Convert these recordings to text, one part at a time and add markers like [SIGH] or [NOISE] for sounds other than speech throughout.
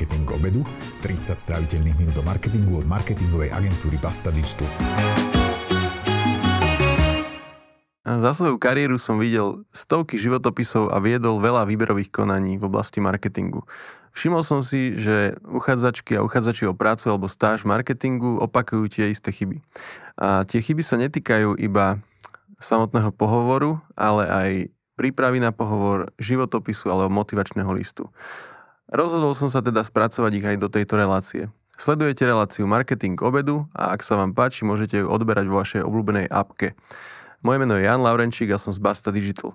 Marketing obedu, 30 stráviteľných minút do marketingu od marketingovej agentúry Basta Digital. Za svoju kariéru som videl stovky životopisov a viedol veľa výberových konaní v oblasti marketingu. Všimol som si, že uchádzačky a uchádzači o prácu alebo stáž v marketingu opakujú tie isté chyby. A tie chyby sa netýkajú iba samotného pohovoru, ale aj prípravy na pohovor, životopisu alebo motivačného listu. Rozhodol som sa teda spracovať ich aj do tejto relácie. Sledujete reláciu Marketing k obedu a ak sa vám páči, môžete ju odberať vo vašej obľúbenej apke. Moje meno je Jan Laurenčík a som z Basta Digital.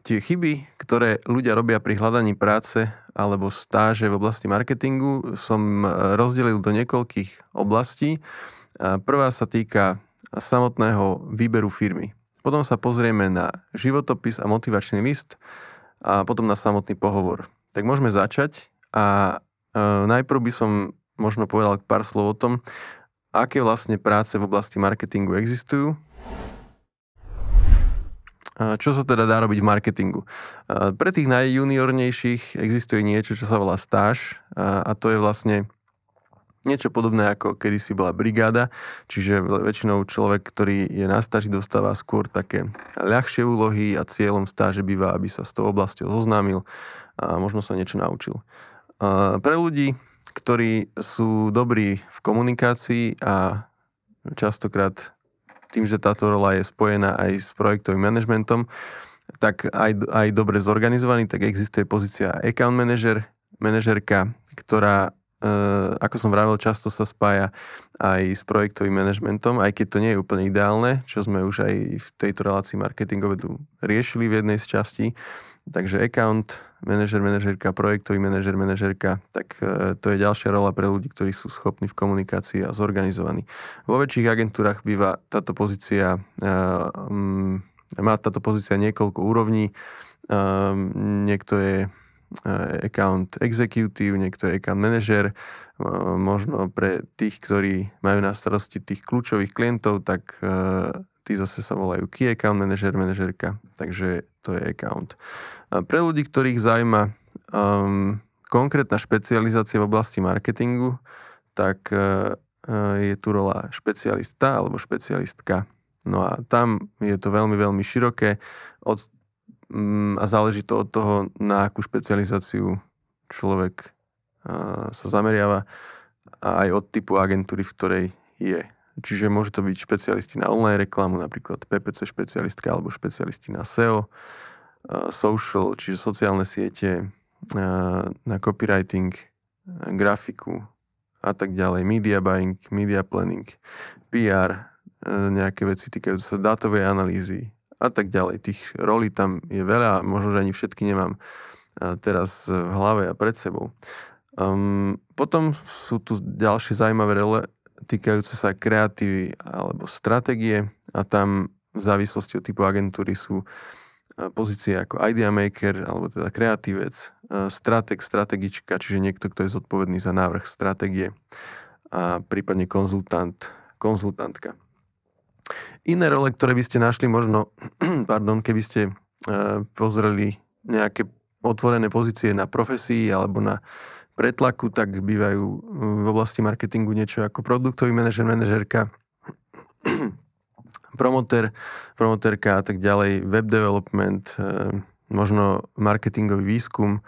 Tie chyby, ktoré ľudia robia pri hľadaní práce alebo stáže v oblasti marketingu, som e, rozdelil do niekoľkých oblastí. E, prvá sa týka samotného výberu firmy. Potom sa pozrieme na životopis a motivačný list a potom na samotný pohovor tak môžeme začať a e, najprv by som možno povedal pár slov o tom, aké vlastne práce v oblasti marketingu existujú. E, čo sa teda dá robiť v marketingu? E, pre tých najjuniornejších existuje niečo, čo sa volá stáž a, a to je vlastne Niečo podobné ako kedysi bola brigáda, čiže väčšinou človek, ktorý je na stáži, dostáva skôr také ľahšie úlohy a cieľom stáže býva, aby sa s tou oblasťou zoznámil a možno sa niečo naučil. Pre ľudí, ktorí sú dobrí v komunikácii a častokrát tým, že táto rola je spojená aj s projektovým manažmentom, tak aj, aj dobre zorganizovaný, tak existuje pozícia account manager, manažerka, ktorá, e, ako som vravil, často sa spája aj s projektovým manažmentom, aj keď to nie je úplne ideálne, čo sme už aj v tejto relácii marketingovedu riešili v jednej z častí. Takže account manažer, manažerka, projektový manažer, manažerka, tak e, to je ďalšia rola pre ľudí, ktorí sú schopní v komunikácii a zorganizovaní. Vo väčších agentúrach býva táto pozícia, e, mm, má táto pozícia niekoľko úrovní. E, niekto je account executive, niekto je account manager. Možno pre tých, ktorí majú na starosti tých kľúčových klientov, tak tí zase sa volajú key account manager, manažerka, takže to je account. Pre ľudí, ktorých zaujíma um, konkrétna špecializácia v oblasti marketingu, tak uh, je tu rola špecialista alebo špecialistka. No a tam je to veľmi, veľmi široké od, um, a záleží to od toho, na akú špecializáciu človek uh, sa zameriava a aj od typu agentúry, v ktorej je. Čiže môžu to byť špecialisti na online reklamu, napríklad PPC špecialistka alebo špecialisti na SEO, social, čiže sociálne siete, na copywriting, grafiku a tak ďalej, media buying, media planning, PR, nejaké veci týkajúce sa dátovej analýzy a tak ďalej. Tých rolí tam je veľa, možno, že ani všetky nemám teraz v hlave a pred sebou. Um, potom sú tu ďalšie zaujímavé role týkajúce sa kreatívy alebo stratégie a tam v závislosti od typu agentúry sú e, pozície ako idea maker alebo teda kreatívec, e, strateg, strategička, čiže niekto, kto je zodpovedný za návrh stratégie a prípadne konzultant, konzultantka. Iné role, ktoré by ste našli možno, [CLEARS THROAT] pardon, keby ste e, pozreli nejaké otvorené pozície na profesii alebo na pretlaku, tak bývajú e, v oblasti marketingu niečo ako produktový manažer, manažerka, [CLEARS THROAT] promoter, promoterka a tak ďalej, web development, e, možno marketingový výskum,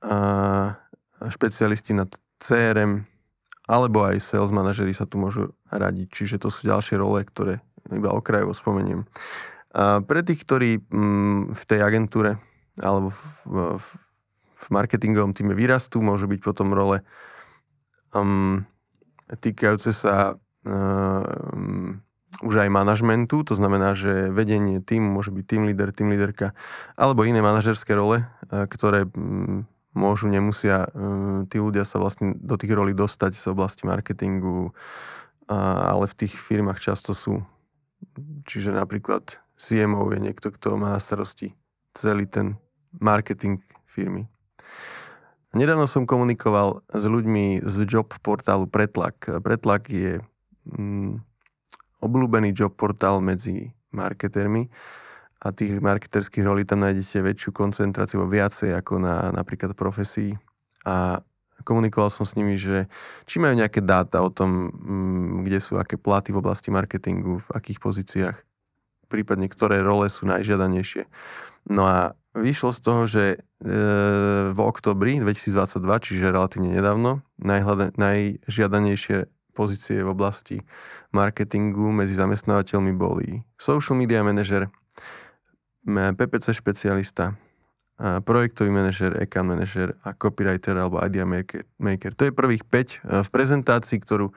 a špecialisti na CRM, alebo aj sales manažery sa tu môžu radiť, čiže to sú ďalšie role, ktoré iba okrajovo spomeniem. A pre tých, ktorí mm, v tej agentúre alebo v, v, v marketingovom týme výrastu, môžu byť potom role um, týkajúce sa um, už aj manažmentu, to znamená, že vedenie týmu môže byť tým líder, tým líderka, alebo iné manažerské role, uh, ktoré um, môžu, nemusia um, tí ľudia sa vlastne do tých rolí dostať z oblasti marketingu, uh, ale v tých firmách často sú. Čiže napríklad CMO je niekto, kto má starosti celý ten marketing firmy. Nedávno som komunikoval s ľuďmi z job portálu Pretlak. Pretlak je mm, obľúbený job portál medzi marketermi a tých marketerských rolí tam nájdete väčšiu koncentráciu, viacej ako na napríklad profesí. A komunikoval som s nimi, že či majú nejaké dáta o tom, mm, kde sú aké platy v oblasti marketingu, v akých pozíciách prípadne ktoré role sú najžiadanejšie. No a vyšlo z toho, že e, v oktobri 2022, čiže relatívne nedávno, najžiadanejšie pozície v oblasti marketingu medzi zamestnávateľmi boli social media manažer, PPC špecialista, projektový manažer, account manažer a copywriter alebo idea maker. maker. To je prvých 5 e, v prezentácii, ktorú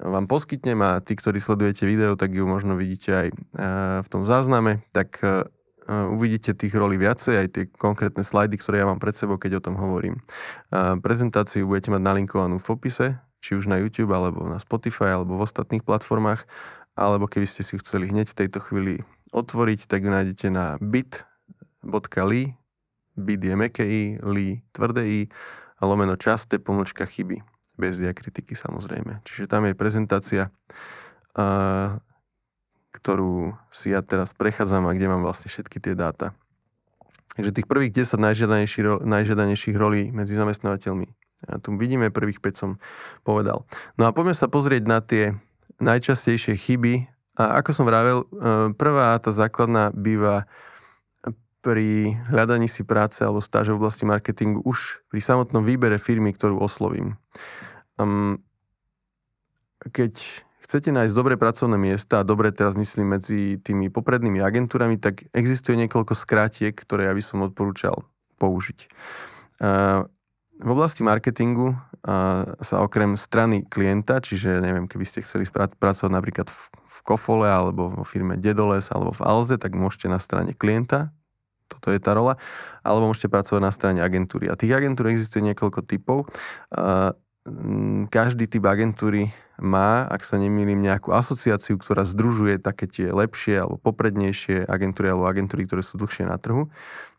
vám poskytnem a tí, ktorí sledujete video, tak ju možno vidíte aj e, v tom zázname, tak e, e, uvidíte tých roli viacej, aj tie konkrétne slajdy, ktoré ja mám pred sebou, keď o tom hovorím. Prezentáciu budete mať nalinkovanú v popise, či už na YouTube, alebo na Spotify, alebo v ostatných platformách, alebo keby ste si chceli hneď v tejto chvíli otvoriť, tak ju nájdete na bit.ly, bit je meké i, li tvrdé i, lomeno časté pomlčka chyby bez diakritiky samozrejme. Čiže tam je prezentácia, uh, ktorú si ja teraz prechádzam a kde mám vlastne všetky tie dáta. Takže tých prvých 10 najžiadanejších, najžiadanejších rolí medzi zamestnávateľmi. A tu vidíme, prvých 5 som povedal. No a poďme sa pozrieť na tie najčastejšie chyby. A ako som vravel, e, prvá tá základná býva pri hľadaní si práce alebo stáže v oblasti marketingu už pri samotnom výbere firmy, ktorú oslovím. Um, keď chcete nájsť dobré pracovné miesta, a dobre teraz myslím medzi tými poprednými agentúrami, tak existuje niekoľko skrátiek, ktoré ja by som odporúčal použiť. Ehm, v oblasti marketingu sa okrem strany klienta, čiže neviem, keby ste chceli pracovať napríklad v, v Kofole alebo vo firme Dedoles alebo v Alze, tak môžete na strane klienta, toto je tá rola, alebo môžete pracovať na strane agentúry. A tých agentúr existuje niekoľko typov. Mm, každý typ agentúry má, ak sa nemýlim, nejakú asociáciu, ktorá združuje také tie lepšie alebo poprednejšie agentúry alebo agentúry, ktoré sú dlhšie na trhu.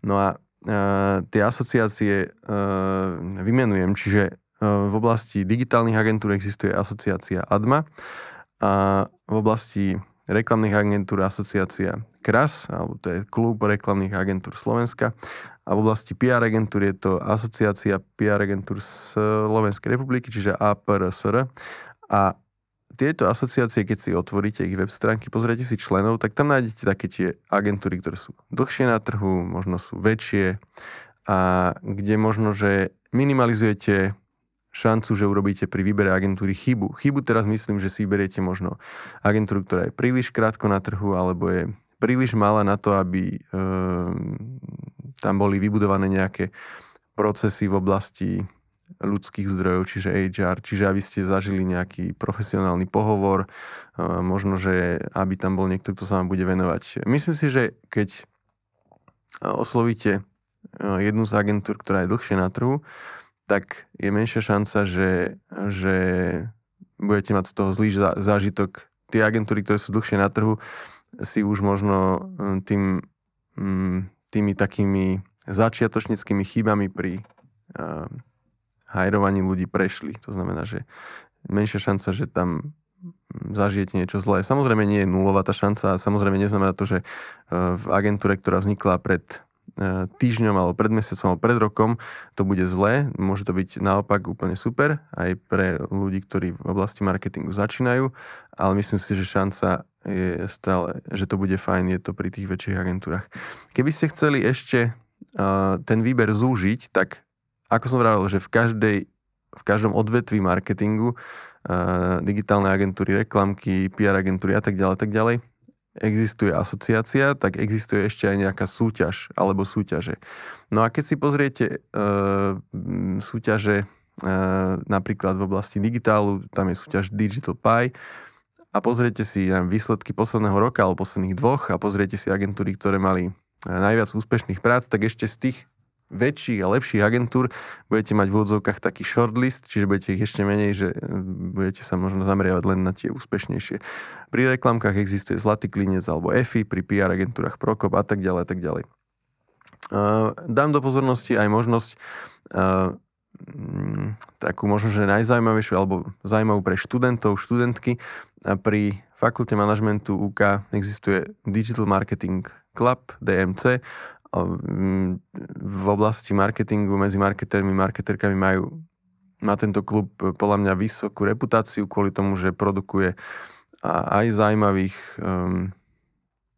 No a Uh, tie asociácie uh, vymenujem, čiže uh, v oblasti digitálnych agentúr existuje asociácia ADMA a v oblasti reklamných agentúr asociácia KRAS, alebo to je klub reklamných agentúr Slovenska a v oblasti PR agentúr je to Asociácia PR agentúr Slovenskej republiky, čiže APRSR. A tieto asociácie, keď si otvoríte ich web stránky, pozriete si členov, tak tam nájdete také tie agentúry, ktoré sú dlhšie na trhu, možno sú väčšie a kde možno, že minimalizujete šancu, že urobíte pri výbere agentúry chybu. Chybu teraz myslím, že si vyberiete možno agentúru, ktorá je príliš krátko na trhu alebo je príliš malá na to, aby e, tam boli vybudované nejaké procesy v oblasti ľudských zdrojov, čiže HR, čiže aby ste zažili nejaký profesionálny pohovor, ehm, možno, že aby tam bol niekto, kto sa vám bude venovať. Myslím si, že keď e, oslovíte e, jednu z agentúr, ktorá je dlhšie na trhu, tak je menšia šanca, že, že budete mať z toho zlý zážitok. Tie agentúry, ktoré sú dlhšie na trhu, si už možno e, tým, mm, tými takými začiatočníckými chybami pri uh, hajrovaní ľudí prešli. To znamená, že menšia šanca, že tam mm, zažijete niečo zlé. Samozrejme nie je nulová tá šanca a samozrejme neznamená to, že e, v agentúre, ktorá vznikla pred E, týždňom alebo pred mesiacom alebo pred rokom to bude zlé, môže to byť naopak úplne super aj pre ľudí, ktorí v oblasti marketingu začínajú, ale myslím si, že šanca je stále, že to bude fajn, je to pri tých väčších agentúrach. Keby ste chceli ešte e, ten výber zúžiť, tak ako som vravil, že v každej v každom odvetví marketingu, e, digitálne agentúry, reklamky, PR agentúry a tak ďalej, tak ďalej, existuje asociácia, tak existuje ešte aj nejaká súťaž alebo súťaže. No a keď si pozriete e, súťaže e, napríklad v oblasti digitálu, tam je súťaž Digital Pie, a pozriete si ja, výsledky posledného roka alebo posledných dvoch a pozriete si agentúry, ktoré mali eh, najviac úspešných prác, tak ešte z tých väčších a lepších agentúr budete mať v odzovkách taký shortlist, čiže budete ich ešte menej, že eh, budete sa možno zameriavať len na tie úspešnejšie. Pri reklamkách existuje Zlatý klinec alebo EFI, pri PR agentúrach Prokop a tak ďalej a tak ďalej. Eh, dám do pozornosti aj možnosť eh, mm, takú možno, že najzaujímavejšiu alebo zaujímavú pre študentov, študentky. Pri fakulte manažmentu UK existuje Digital Marketing Club, DMC Mm, v oblasti marketingu medzi marketermi, marketerkami majú, má tento klub e, podľa mňa vysokú reputáciu kvôli tomu, že produkuje aj zaujímavých um,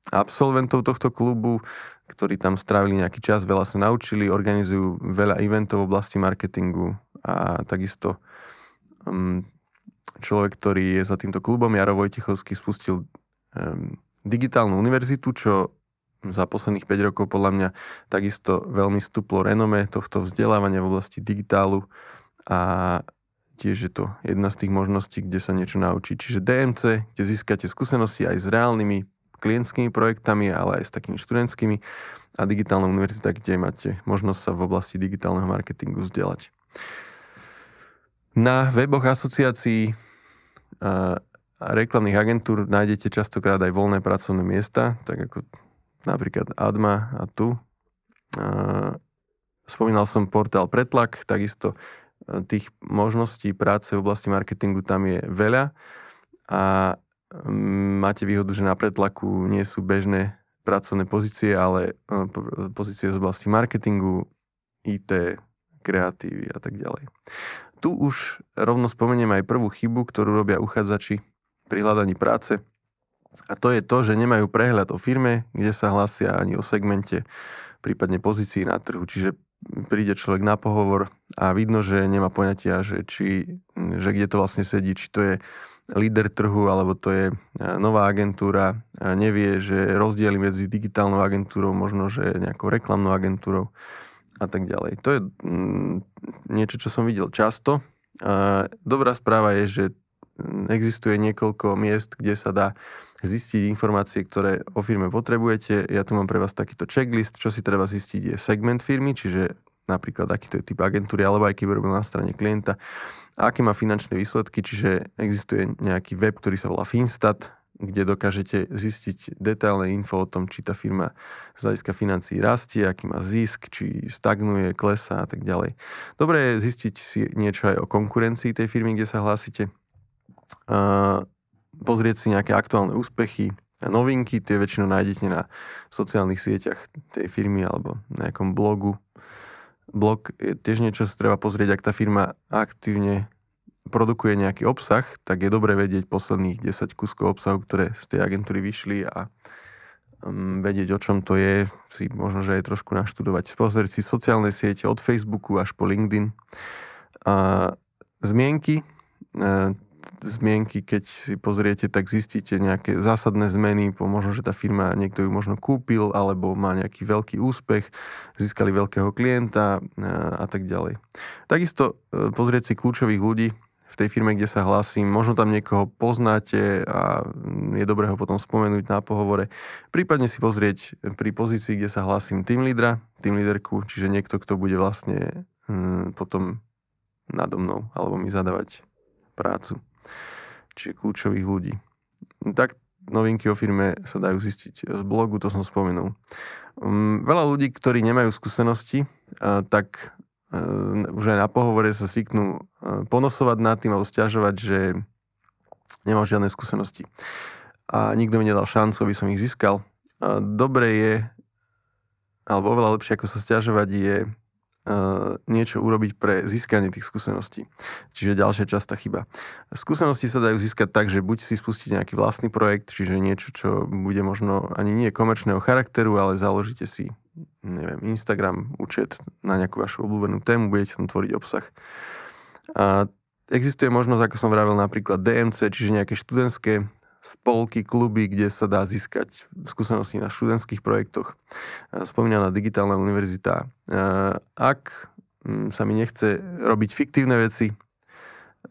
absolventov tohto klubu, ktorí tam strávili nejaký čas, veľa sa naučili, organizujú veľa eventov v oblasti marketingu a takisto um, človek, ktorý je za týmto klubom, Jaro Vojtechovský, spustil um, digitálnu univerzitu, čo za posledných 5 rokov podľa mňa takisto veľmi stúplo renome tohto vzdelávania v oblasti digitálu a tiež je to jedna z tých možností, kde sa niečo naučí. Čiže DMC, kde získate skúsenosti aj s reálnymi klientskými projektami, ale aj s takými študentskými a digitálna univerzita, kde máte možnosť sa v oblasti digitálneho marketingu vzdelať. Na weboch asociácií a reklamných agentúr nájdete častokrát aj voľné pracovné miesta, tak ako napríklad Adma a tu. spomínal som portál Pretlak, takisto e, tých možností práce v oblasti marketingu tam je veľa a máte výhodu, že na pretlaku nie sú bežné pracovné pozície, ale e, pozície z oblasti marketingu, IT, kreatívy a tak ďalej. Tu už rovno spomeniem aj prvú chybu, ktorú robia uchádzači pri hľadaní práce. A to je to, že nemajú prehľad o firme, kde sa hlasia ani o segmente, prípadne pozícii na trhu. Čiže príde človek na pohovor a vidno, že nemá poňatia, že, či, že kde to vlastne sedí, či to je líder trhu, alebo to je e, nová agentúra, nevie, že rozdiely medzi digitálnou agentúrou, možno, že nejakou reklamnou agentúrou a tak ďalej. To je mm, niečo, čo som videl často. Dobrá správa je, že Mm, existuje niekoľko miest, kde sa dá zistiť informácie, ktoré o firme potrebujete. Ja tu mám pre vás takýto checklist, čo si treba zistiť je segment firmy, čiže napríklad aký to je typ agentúry, alebo aj keby robil na strane klienta, a aké má finančné výsledky, čiže existuje nejaký web, ktorý sa volá Finstat, kde dokážete zistiť detailné info o tom, či tá firma z hľadiska financií rastie, aký má zisk, či stagnuje, klesá a tak ďalej. Dobre je zistiť si niečo aj o konkurencii tej firmy, kde sa hlásite, pozrieť si nejaké aktuálne úspechy, novinky, tie väčšinou nájdete na sociálnych sieťach tej firmy alebo na nejakom blogu. Blog je tiež niečo, čo treba pozrieť, ak tá firma aktívne produkuje nejaký obsah, tak je dobre vedieť posledných 10 kuskov obsahu, ktoré z tej agentúry vyšli a mm, vedieť, o čom to je, si možno, že aj trošku naštudovať. Pozrieť si sociálne siete od Facebooku až po LinkedIn. A zmienky, e, zmienky, keď si pozriete, tak zistíte nejaké zásadné zmeny, možno, že tá firma, niekto ju možno kúpil, alebo má nejaký veľký úspech, získali veľkého klienta e, a tak ďalej. Takisto e, pozrieť si kľúčových ľudí v tej firme, kde sa hlásim, možno tam niekoho poznáte a mm, je dobré ho potom spomenúť na pohovore. Prípadne si pozrieť pri pozícii, kde sa hlásim team leadera, team leaderku, čiže niekto, kto bude vlastne mm, potom nado mnou alebo mi zadávať prácu či kľúčových ľudí. Tak novinky o firme sa dajú zistiť z blogu, to som spomenul. Mm, veľa ľudí, ktorí nemajú skúsenosti, e, tak e, už aj na pohovore sa zvyknú e, ponosovať nad tým alebo stiažovať, že nemám žiadne skúsenosti. A nikto mi nedal šancu, aby som ich získal. Dobre je, alebo oveľa lepšie ako sa stiažovať je E, niečo urobiť pre získanie tých skúseností. Čiže ďalšia častá chyba. Skúsenosti sa dajú získať tak, že buď si spustiť nejaký vlastný projekt, čiže niečo, čo bude možno ani nie komerčného charakteru, ale založíte si neviem, Instagram účet na nejakú vašu obľúbenú tému, budete tam tvoriť obsah. A existuje možnosť, ako som vravil, napríklad DMC, čiže nejaké študentské spolky, kluby, kde sa dá získať skúsenosti na študentských projektoch. Spomínaná digitálna univerzita. Ak mm, sa mi nechce robiť fiktívne veci,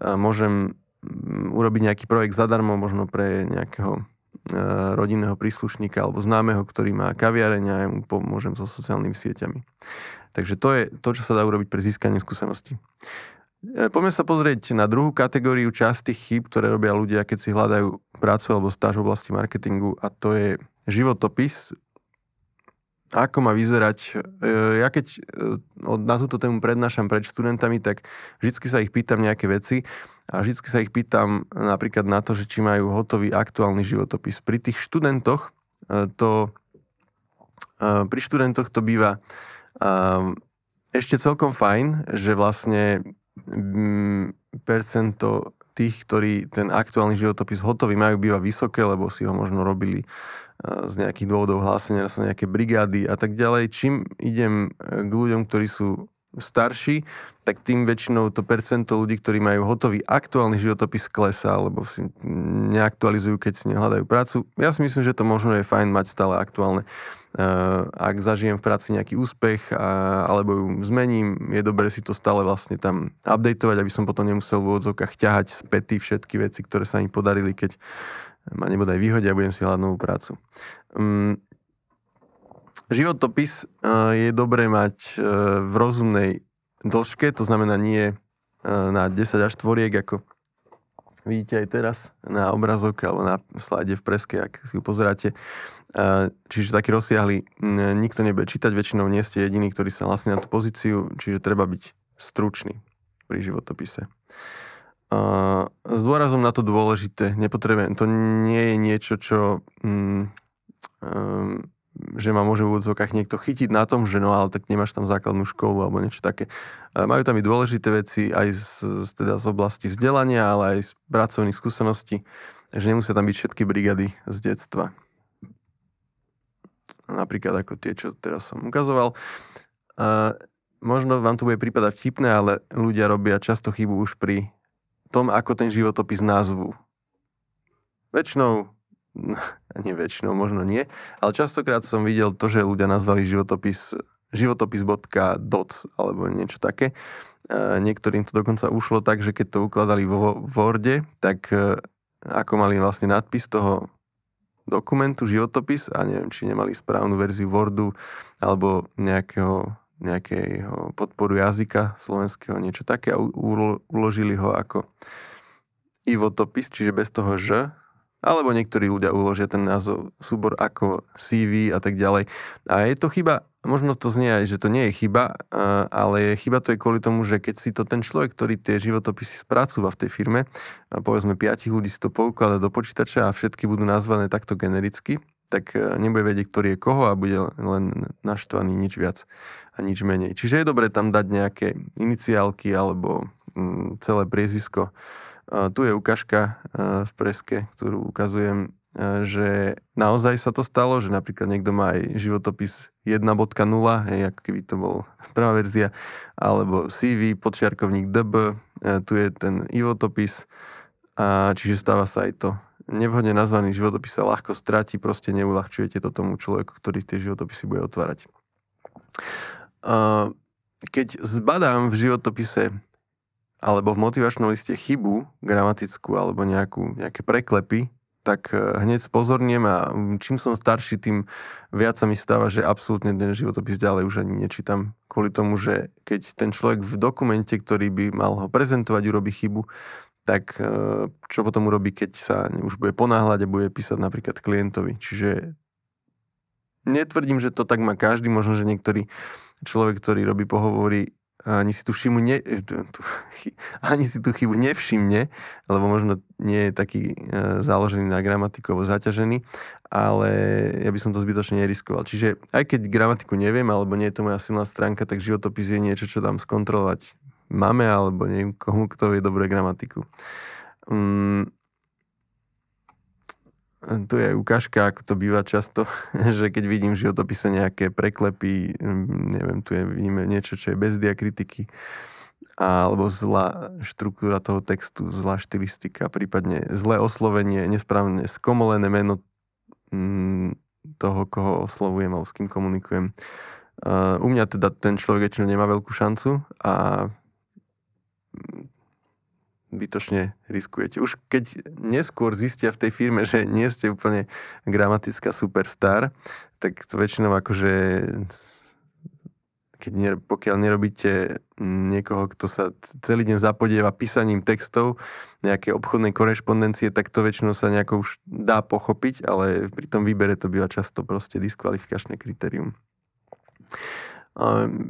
môžem mm, urobiť nejaký projekt zadarmo, možno pre nejakého rodinného príslušníka alebo známeho, ktorý má kaviareň a ja mu pomôžem so sociálnymi sieťami. Takže to je to, čo sa dá urobiť pre získanie skúseností. E, poďme sa pozrieť na druhú kategóriu častých chýb, ktoré robia ľudia, keď si hľadajú prácu alebo stáž v oblasti marketingu a to je životopis, ako má vyzerať. E, ja keď e, na túto tému prednášam pred študentami, tak vždy sa ich pýtam nejaké veci a vždy sa ich pýtam napríklad na to, že či majú hotový aktuálny životopis. Pri tých študentoch e, to, pri študentoch to býva ešte celkom fajn, že vlastne mm, percento tých, ktorí ten aktuálny životopis hotový majú, býva vysoké, lebo si ho možno robili e, z nejakých dôvodov hlásenia sa nejaké brigády a tak ďalej. Čím idem e, k ľuďom, ktorí sú starší, tak tým väčšinou to percento ľudí, ktorí majú hotový aktuálny životopis klesá, alebo si neaktualizujú, keď si nehľadajú prácu. Ja si myslím, že to možno je fajn mať stále aktuálne Eh, ak zažijem v práci nejaký úspech a, alebo ju zmením, je dobré si to stále vlastne tam updateovať, aby som potom nemusel v odzokách ťahať späty všetky veci, ktoré sa mi podarili, keď ma nebodaj vyhodia a budem si hľadať novú prácu. Um, životopis uh, je dobré mať uh, v rozumnej dĺžke, to znamená nie uh, na 10 až tvoriek, ako vidíte aj teraz na obrazovke alebo na slajde v preske, ak si ju pozeráte. Čiže taký rozsiahly, nikto nebude čítať, väčšinou nie ste jediní ktorí sa vlastní na tú pozíciu, čiže treba byť stručný pri životopise. S dôrazom na to dôležité, nepotrebujem, to nie je niečo, čo um, že ma môže v úvodzovkách niekto chytiť na tom, že no ale tak nemáš tam základnú školu alebo niečo také. E, majú tam i dôležité veci aj z, teda z oblasti vzdelania, ale aj z pracovných skúseností, že nemusia tam byť všetky brigady z detstva. Napríklad ako tie, čo teraz som ukazoval. E, možno vám to bude prípadať vtipné, ale ľudia robia často chybu už pri tom, ako ten životopis názvu. Väčšinou [LAUGHS] Ani väčšinou, možno nie, ale častokrát som videl to, že ľudia nazvali životopis životopis.doc alebo niečo také. E, niektorým to dokonca ušlo tak, že keď to ukladali vo Worde, tak e, ako mali vlastne nadpis toho dokumentu, životopis a neviem, či nemali správnu verziu Wordu alebo nejakého, nejakého podporu jazyka slovenského, niečo také a uložili ho ako ivotopis, čiže bez toho ž, alebo niektorí ľudia uložia ten názov, súbor ako CV a tak ďalej. A je to chyba, možno to znie aj, že to nie je chyba, eh, ale chyba to je kvôli tomu, že keď si to ten človek, ktorý tie životopisy spracúva v tej firme, povedzme piatich ľudí si to pouklada do počítača a všetky budú nazvané takto genericky, tak eh, nebude vedieť, ktorý je koho a bude len naštvaný nič viac a nič menej. Čiže je dobre tam dať nejaké iniciálky alebo mm, celé priezisko. Tu je ukážka e, v preske, ktorú ukazujem, e, že naozaj sa to stalo, že napríklad niekto má aj životopis 1.0, hej, ako keby to bol [LAUGHS] prvá verzia, alebo CV, podčiarkovník DB, e, tu je ten ivotopis, čiže stáva sa aj to. Nevhodne nazvaný životopis sa ľahko stratí, proste neulahčujete to tomu človeku, ktorý tie životopisy bude otvárať. Keď zbadám v životopise alebo v motivačnom liste chybu gramatickú alebo nejakú, nejaké preklepy, tak eh, hneď spozorniem a mm, čím som starší, tým viac sa mi stáva, že absolútne ten životopis ďalej už ani nečítam. Kvôli tomu, že keď ten človek v dokumente, ktorý by mal ho prezentovať, urobí chybu, tak eh, čo potom urobí, keď sa už bude ponáhľať a bude písať napríklad klientovi. Čiže netvrdím, že to tak má každý, možno, že niektorý človek, ktorý robí pohovory, ani si tú, šimu ne, e, tú, ani si tú chybu nevšimne, lebo možno nie je taký e, založený na gramatiku alebo zaťažený, ale ja by som to zbytočne neriskoval. Čiže aj keď gramatiku neviem, alebo nie je to moja silná stránka, tak životopis je niečo, čo dám skontrolovať máme, alebo neviem komu, kto vie dobré gramatiku. Um, tu je ukážka, ako to býva často, [LAUGHS] že keď vidím v životopise nejaké preklepy, mm, neviem, tu je vidíme niečo, čo je bez diakritiky, alebo zlá štruktúra toho textu, zlá štilistika, prípadne zlé oslovenie, nesprávne skomolené meno mm, toho, koho oslovujem alebo s kým komunikujem. Eh, u mňa teda ten človek nemá veľkú šancu a mm, bytočne riskujete. Už keď neskôr zistia v tej firme, že nie ste úplne gramatická superstar, tak to väčšinou akože keď ne, pokiaľ nerobíte niekoho, kto sa celý deň zapodieva písaním textov nejaké obchodné korešpondencie, tak to väčšinou sa nejako už dá pochopiť, ale pri tom výbere to býva často proste diskvalifikačné kritérium.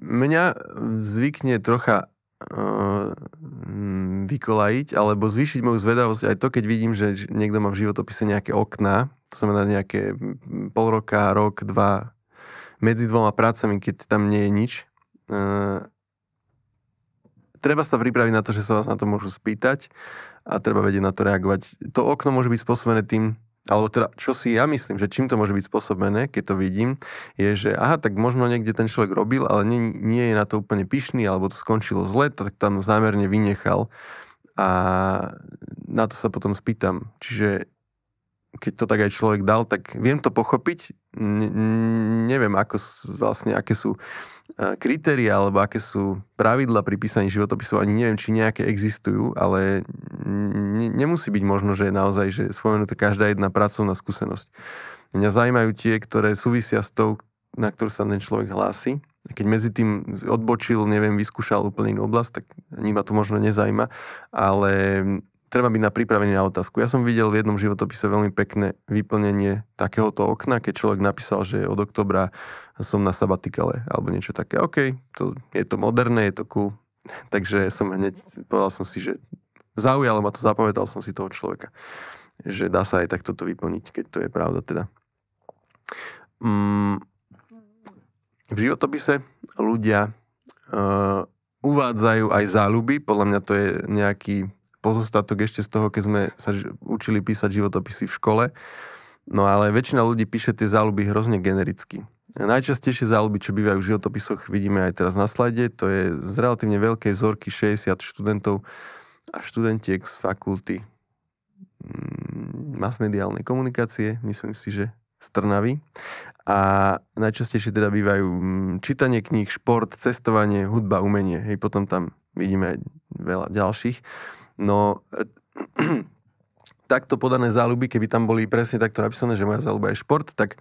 Mňa zvykne trocha Ehm, vykolajiť alebo zvýšiť moju zvedavosť aj to, keď vidím, že niekto má v životopise nejaké okná, to znamená nejaké pol roka, rok, dva, medzi dvoma prácami, keď tam nie je nič. Uh, treba sa pripraviť na to, že sa vás na to môžu spýtať a treba vedieť na to reagovať. To okno môže byť spôsobené tým, alebo teda, čo si ja myslím, že čím to môže byť spôsobené, keď to vidím, je, že aha, tak možno niekde ten človek robil, ale nie, nie je na to úplne pyšný, alebo to skončilo zle, to tak tam zámerne vynechal. A na to sa potom spýtam. Čiže keď to tak aj človek dal, tak viem to pochopiť. Ne, neviem, ako vlastne, aké sú kritéria alebo aké sú pravidla pri písaní životopisov, ani neviem, či nejaké existujú, ale ne, nemusí byť možno, že je naozaj že spomenutá každá jedna pracovná skúsenosť. Mňa zaujímajú tie, ktoré súvisia s tou, na ktorú sa ten človek hlási. Keď medzi tým odbočil, neviem, vyskúšal úplne inú oblasť, tak ani ma to možno nezajíma, ale treba byť na pripravenie na otázku. Ja som videl v jednom životopise veľmi pekné vyplnenie takéhoto okna, keď človek napísal, že od oktobra som na sabatikale alebo niečo také. OK, to, je to moderné, je to cool. [LAUGHS] Takže som hneď, povedal som si, že zaujalo ma to, zapamätal som si toho človeka. Že dá sa aj takto to vyplniť, keď to je pravda teda. Mm, v životopise ľudia uh, uvádzajú aj záľuby, podľa mňa to je nejaký pozostatok ešte z toho, keď sme sa učili písať životopisy v škole. No ale väčšina ľudí píše tie záľuby hrozne genericky. Najčastejšie záľuby, čo bývajú v životopisoch, vidíme aj teraz na slajde, to je z relatívne veľkej vzorky 60 študentov a študentiek z fakulty mm, masmediálnej komunikácie, myslím si, že z Trnavy. A najčastejšie teda bývajú mm, čítanie kníh, šport, cestovanie, hudba, umenie. Hej, potom tam vidíme aj veľa ďalších. No, eh, [CLEARS THROAT] takto podané záľuby, keby tam boli presne takto napísané, že moja záľuba je šport, tak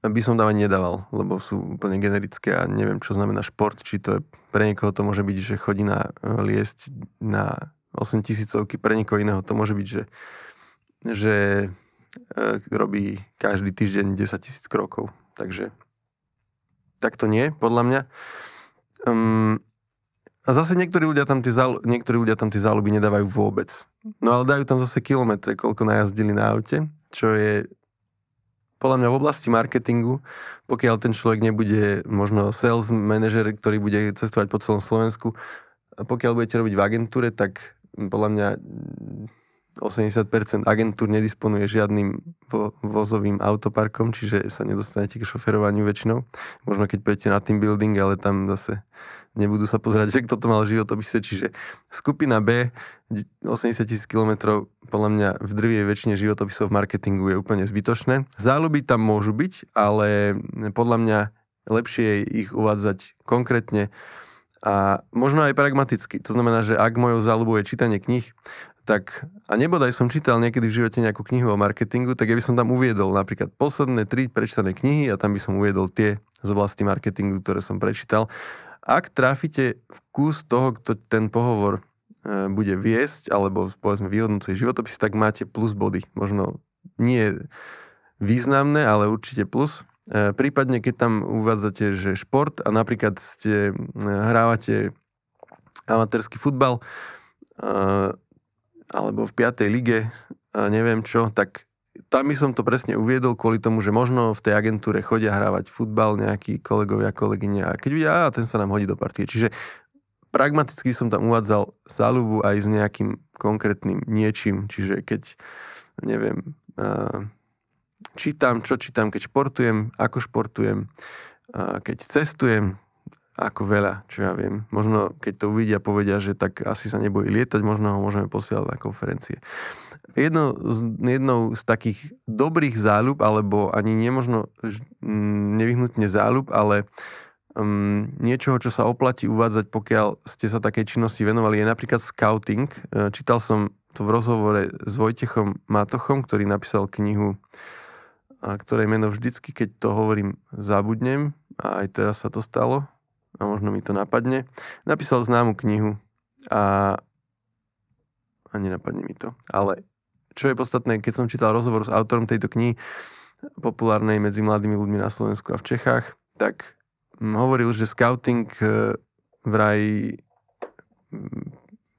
by som ani nedával, lebo sú úplne generické a neviem, čo znamená šport, či to je, pre niekoho to môže byť, že chodí na eh, liesť na 8 tisícovky, pre niekoho iného to môže byť, že, že e, robí každý týždeň 10 tisíc krokov. Takže tak to nie, podľa mňa. Um, a zase niektorí ľudia tam tie, zálu- niektorí ľudia tam tie záľuby nedávajú vôbec. No ale dajú tam zase kilometre, koľko najazdili na aute, čo je podľa mňa v oblasti marketingu, pokiaľ ten človek nebude možno sales manažer, ktorý bude cestovať po celom Slovensku, a pokiaľ budete robiť v agentúre, tak podľa mňa 80% agentúr nedisponuje žiadnym vo, vozovým autoparkom, čiže sa nedostanete k šoferovaniu väčšinou. Možno keď pôjdete na team building, ale tam zase nebudú sa pozerať, že kto to mal životopise. Čiže skupina B, 80 tisíc kilometrov, podľa mňa v drvie väčšine životopisov v marketingu je úplne zbytočné. Záľuby tam môžu byť, ale podľa mňa lepšie je ich uvádzať konkrétne a možno aj pragmaticky. To znamená, že ak mojou záľubou je čítanie knih, tak a nebodaj som čítal niekedy v živote nejakú knihu o marketingu, tak ja by som tam uviedol napríklad posledné tri prečítané knihy a tam by som uviedol tie z oblasti marketingu, ktoré som prečítal. Ak trafíte v kus toho, kto ten pohovor e, bude viesť, alebo povedzme vyhodnúcej životopisy, tak máte plus body. Možno nie významné, ale určite plus. E, prípadne, keď tam uvádzate, že šport a napríklad ste, e, hrávate amatérsky futbal, alebo v 5. lige, neviem čo, tak tam by som to presne uviedol kvôli tomu, že možno v tej agentúre chodia hrávať futbal nejakí kolegovia, kolegyne a keď vidia, a ten sa nám hodí do partie. Čiže pragmaticky som tam uvádzal záľubu aj s nejakým konkrétnym niečím, čiže keď, neviem, čítam, čo čítam, keď športujem, ako športujem, keď cestujem, ako veľa, čo ja viem. Možno keď to uvidia, povedia, že tak asi sa nebojí lietať, možno ho môžeme posielať na konferencie. Jedno z, jednou z takých dobrých záľub, alebo ani nemožno mm, nevyhnutne záľub, ale um, niečoho, čo sa oplatí uvádzať, pokiaľ ste sa takej činnosti venovali, je napríklad scouting. E, čítal som to v rozhovore s Vojtechom Matochom, ktorý napísal knihu e, ktorej meno vždycky, keď to hovorím, zabudnem a aj teraz sa to stalo a možno mi to napadne, napísal známu knihu a, a nenapadne mi to. Ale čo je podstatné, keď som čítal rozhovor s autorom tejto knihy, populárnej medzi mladými ľuďmi na Slovensku a v Čechách, tak mm, hovoril, že scouting e, raj.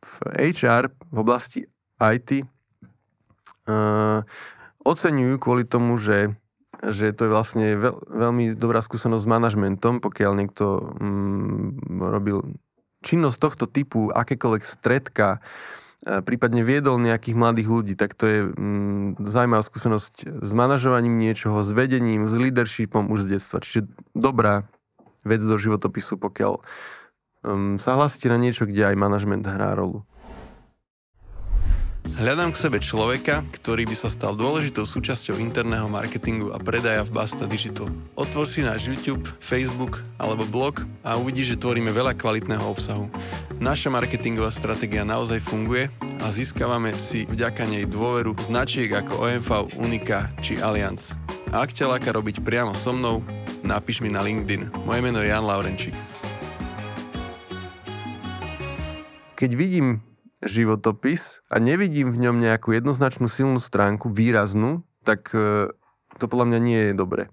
v HR, v oblasti IT, e, oceňujú kvôli tomu, že že to je vlastne veľ, veľmi dobrá skúsenosť s manažmentom, pokiaľ niekto mm, robil činnosť tohto typu, akékoľvek stredka, e, prípadne viedol nejakých mladých ľudí, tak to je mm, zaujímavá skúsenosť s manažovaním niečoho, s vedením, s leadershipom už z detstva. Čiže dobrá vec do životopisu, pokiaľ um, sa hlasíte na niečo, kde aj manažment hrá rolu. Hľadám k sebe človeka, ktorý by sa stal dôležitou súčasťou interného marketingu a predaja v Basta Digital. Otvor si náš YouTube, Facebook alebo blog a uvidíš, že tvoríme veľa kvalitného obsahu. Naša marketingová stratégia naozaj funguje a získavame si vďaka nej dôveru značiek ako OMV, Unika či Allianz. A ak ťa láka robiť priamo so mnou, napíš mi na LinkedIn. Moje meno je Jan Laurenčík. Keď vidím životopis a nevidím v ňom nejakú jednoznačnú silnú stránku, výraznú, tak e, to podľa mňa nie je dobre.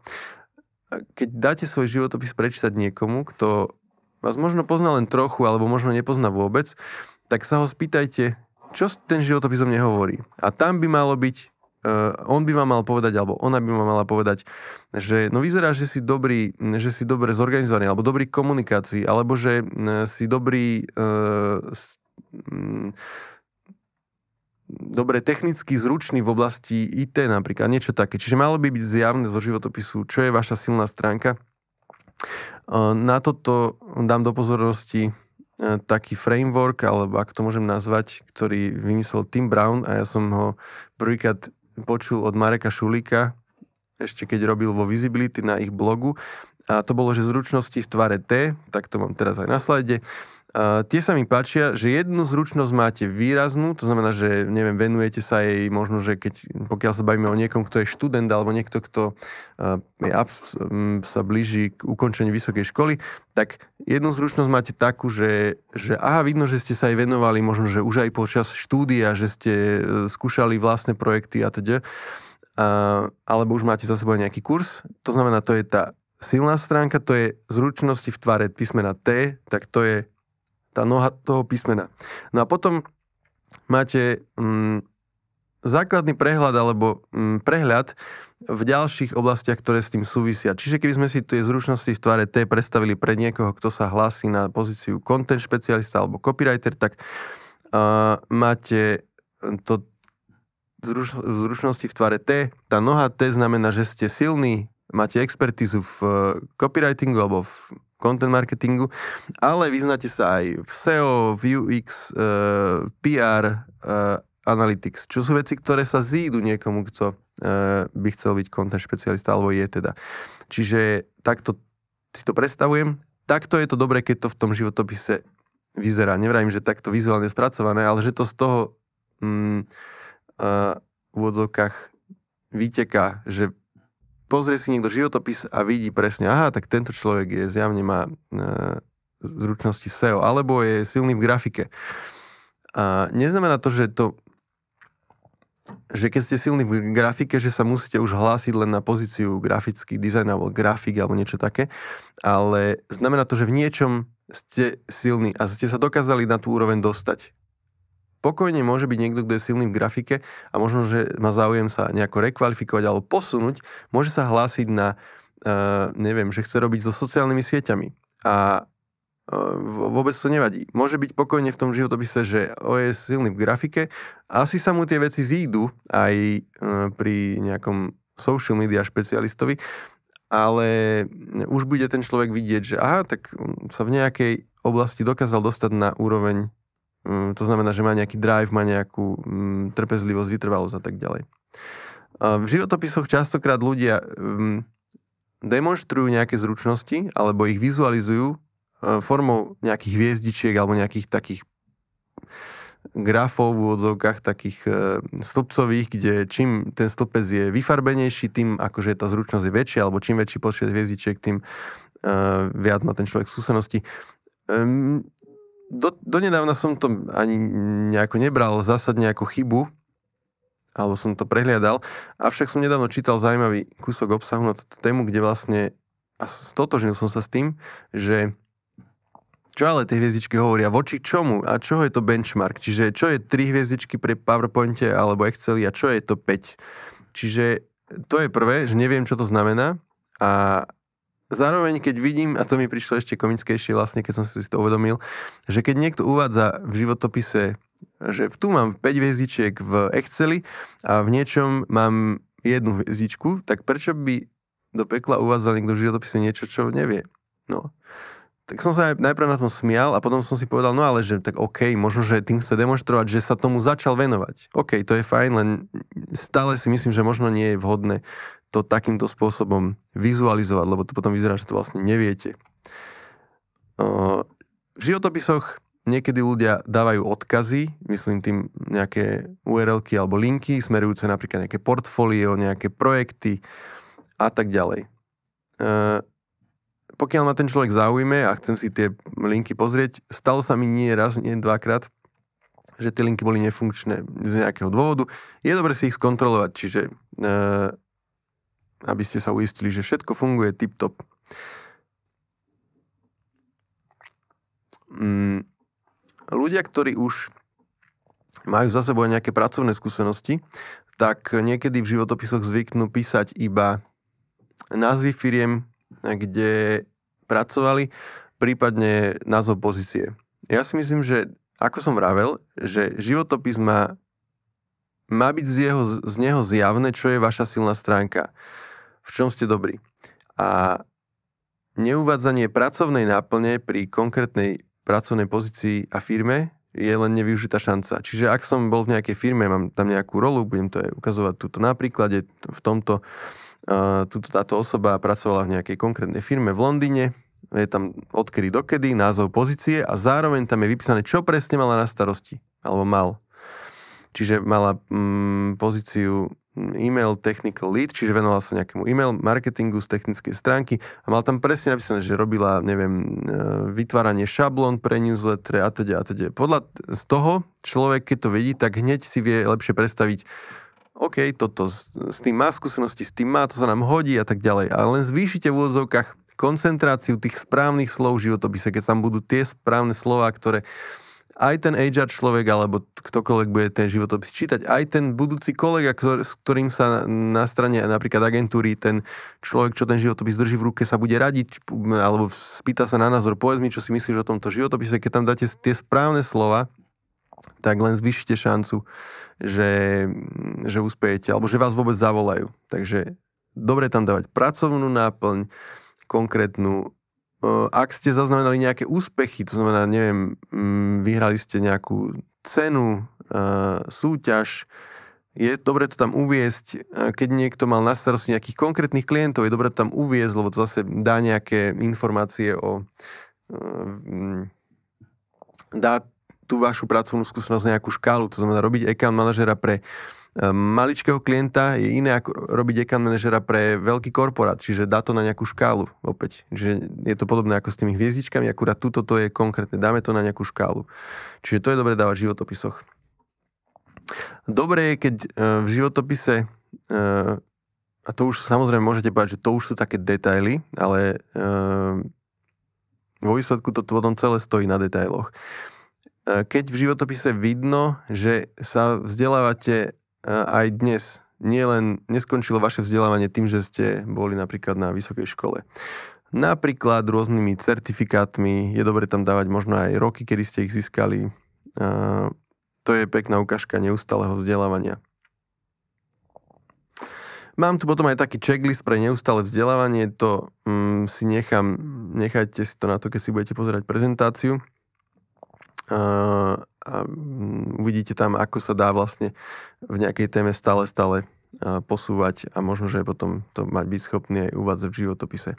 Keď dáte svoj životopis prečítať niekomu, kto vás možno pozná len trochu, alebo možno nepozná vôbec, tak sa ho spýtajte, čo ten životopis o mne hovorí. A tam by malo byť uh, on by vám mal povedať, alebo ona by ma mala povedať, že no vyzerá, že si dobrý, že si dobre zorganizovaný, alebo dobrý komunikácii, alebo že uh, si dobrý uh, s Mm. dobre technicky zručný v oblasti IT napríklad, niečo také. Čiže malo by byť zjavné zo životopisu, čo je vaša silná stránka. Na toto dám do pozornosti e, taký framework, alebo ako to môžem nazvať, ktorý vymyslel Tim Brown a ja som ho prvýkrát počul od Mareka Šulika, ešte keď robil vo Visibility na ich blogu. A to bolo, že zručnosti v tvare T, tak to mám teraz aj na slajde Uh, tie sa mi páčia, že jednu zručnosť máte výraznú, to znamená, že neviem, venujete sa jej možno, že keď, pokiaľ sa bavíme o niekom, kto je študent alebo niekto, kto uh, je um, sa blíži k ukončeniu vysokej školy, tak jednu zručnosť máte takú, že, že aha, vidno, že ste sa aj venovali možno, že už aj počas štúdia, že ste uh, skúšali vlastné projekty a teda, uh, alebo už máte za sebou nejaký kurz, to znamená, to je tá silná stránka, to je zručnosti v tvare písmena T, tak to je tá noha toho písmena. No a potom máte mm, základný prehľad alebo mm, prehľad v ďalších oblastiach, ktoré s tým súvisia. Čiže keby sme si tie zručnosti v tvare T predstavili pre niekoho, kto sa hlási na pozíciu content špecialista alebo copywriter, tak uh, máte mm, to zruč, zručnosti v tvare T. Tá noha T znamená, že ste silný, máte expertizu v uh, copywritingu alebo v content marketingu, ale vyznáte sa aj v SEO, v UX, uh, eh, PR, uh, eh, analytics, čo sú veci, ktoré sa zídu niekomu, kto uh, by chcel byť content špecialista, alebo je teda. Čiže takto si to predstavujem, takto je to dobré, keď to v tom životopise vyzerá. Nevrajím, že takto vizuálne spracované, ale že to z toho mm, uh, v odzokách vyteká, že pozrie si niekto životopis a vidí presne, aha, tak tento človek je zjavne má e, zručnosti SEO, alebo je silný v grafike. A neznamená to, že to že keď ste silní v grafike, že sa musíte už hlásiť len na pozíciu grafický dizajn alebo grafik alebo niečo také, ale znamená to, že v niečom ste silní a ste sa dokázali na tú úroveň dostať pokojne môže byť niekto, kto je silný v grafike a možno, že má záujem sa nejako rekvalifikovať alebo posunúť, môže sa hlásiť na, uh, neviem, že chce robiť so sociálnymi sieťami a uh, vôbec to nevadí. Môže byť pokojne v tom životopise, že o je silný v grafike, asi sa mu tie veci zídu aj uh, pri nejakom social media špecialistovi, ale už bude ten človek vidieť, že aha, tak mm, sa v nejakej oblasti dokázal dostať na úroveň Mm, to znamená, že má nejaký drive, má nejakú mm, trpezlivosť, vytrvalosť a tak ďalej. V životopisoch častokrát ľudia mm, demonstrujú nejaké zručnosti alebo ich vizualizujú e, formou nejakých hviezdičiek alebo nejakých takých grafov v úvodzovkách takých e, stĺpcových, kde čím ten stĺpec je vyfarbenejší, tým akože tá zručnosť je väčšia, alebo čím väčší počet hviezdičiek, tým e, viac má ten človek skúsenosti do, donedávna som to ani nejako nebral zásadne ako chybu, alebo som to prehliadal, avšak som nedávno čítal zaujímavý kúsok obsahu na túto tému, kde vlastne a stotožnil som sa s tým, že čo ale tie hviezdičky hovoria, voči čomu a čo je to benchmark, čiže čo je 3 hviezdičky pre PowerPointe alebo Exceli a čo je to 5. Čiže to je prvé, že neviem, čo to znamená a zároveň, keď vidím, a to mi prišlo ešte komickejšie vlastne, keď som si to uvedomil, že keď niekto uvádza v životopise, že tu mám 5 hviezdičiek v Exceli a v niečom mám jednu hviezdičku, tak prečo by do pekla uvádzal niekto v životopise niečo, čo nevie? No. Tak som sa aj najprv na tom smial a potom som si povedal, no ale že tak OK, možno, že tým chce demonstrovať, že sa tomu začal venovať. OK, to je fajn, len stále si myslím, že možno nie je vhodné to takýmto spôsobom vizualizovať, lebo to potom vyzerá, že to vlastne neviete. V životopisoch niekedy ľudia dávajú odkazy, myslím tým nejaké URLky alebo linky, smerujúce napríklad nejaké portfólio, nejaké projekty a tak ďalej. Pokiaľ ma ten človek zaujme a chcem si tie linky pozrieť, stalo sa mi nie raz, nie dvakrát, že tie linky boli nefunkčné z nejakého dôvodu. Je dobre si ich skontrolovať, čiže aby ste sa uistili, že všetko funguje tip-top. Mm, ľudia, ktorí už majú za sebou nejaké pracovné skúsenosti, tak niekedy v životopisoch zvyknú písať iba názvy firiem, kde pracovali, prípadne názov pozície. Ja si myslím, že ako som vravel, že životopis má má byť z, jeho, z neho zjavné, čo je vaša silná stránka, v čom ste dobrí. A neuvádzanie pracovnej náplne pri konkrétnej pracovnej pozícii a firme je len nevyužitá šanca. Čiže ak som bol v nejakej firme, mám tam nejakú rolu, budem to aj ukazovať tuto na príklade, v tomto, uh, tuto táto osoba pracovala v nejakej konkrétnej firme v Londýne, je tam odkedy dokedy, názov pozície a zároveň tam je vypísané, čo presne mala na starosti, alebo mal čiže mala mm, pozíciu mm, e-mail technical lead, čiže venovala sa nejakému e-mail marketingu z technickej stránky a mal tam presne napísané, že robila, neviem, e, vytváranie šablón pre newsletter a teda a teda. Podľa z toho človek, keď to vidí, tak hneď si vie lepšie predstaviť, OK, toto s, s tým má skúsenosti, s tým má, to sa nám hodí a tak ďalej. Ale len zvýšite v úvodzovkách koncentráciu tých správnych slov v životopise, keď tam budú tie správne slova, ktoré uh, aj ten HR človek, alebo ktokoľvek bude ten životopis čítať, aj ten budúci kolega, ktor- s ktorým sa na strane napríklad agentúry ten človek, čo ten životopis drží v ruke, sa bude radiť, alebo spýta sa na názor, povedz mi, čo si myslíš o tomto životopise, keď tam dáte tie správne slova, tak len zvýšite šancu, že, že uspejete, alebo že vás vôbec zavolajú. Takže dobre tam dávať pracovnú náplň, konkrétnu ak ste zaznamenali nejaké úspechy, to znamená, neviem, mm, vyhrali ste nejakú cenu, e, súťaž, je dobre to tam uviesť, e, keď niekto mal na starosti nejakých konkrétnych klientov, je dobre to tam uviesť, lebo to zase dá nejaké informácie o... E, mm, dá tú vašu pracovnú skúsenosť nejakú škálu, to znamená robiť account manažera pre maličkého klienta je iné ako robiť dekan manažera pre veľký korporát, čiže dá to na nejakú škálu opäť. Čiže je to podobné ako s tými hviezdičkami, akurát tuto to je konkrétne, dáme to na nejakú škálu. Čiže to je dobre dávať v životopisoch. Dobre je, keď e, v životopise, e, a to už samozrejme môžete povedať, že to už sú také detaily, ale e, vo výsledku to potom celé stojí na detailoch keď v životopise vidno, že sa vzdelávate aj dnes nielen neskončilo vaše vzdelávanie tým, že ste boli napríklad na vysokej škole. Napríklad rôznymi certifikátmi, je dobre tam dávať možno aj roky, kedy ste ich získali. To je pekná ukážka neustáleho vzdelávania. Mám tu potom aj taký checklist pre neustále vzdelávanie, to mm, si nechám, nechajte si to na to, keď si budete pozerať prezentáciu a uvidíte mm, tam, ako sa dá vlastne v nejakej téme stále, stále posúvať a možno, že potom to mať byť schopný aj uvádzať v životopise.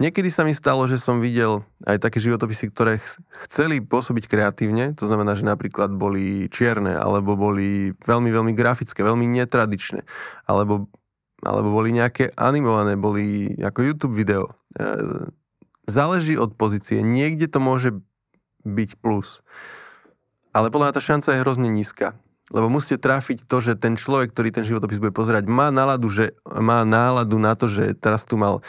Niekedy sa mi stalo, že som videl aj také životopisy, ktoré chceli pôsobiť kreatívne, to znamená, že napríklad boli čierne, alebo boli veľmi, veľmi grafické, veľmi netradičné, alebo, alebo boli nejaké animované, boli ako YouTube video. E, záleží od pozície. Niekde to môže byť plus. Ale podľa mňa tá šanca je hrozne nízka. Lebo musíte trafiť to, že ten človek, ktorý ten životopis bude pozerať, má náladu, že, má náladu na to, že teraz tu mal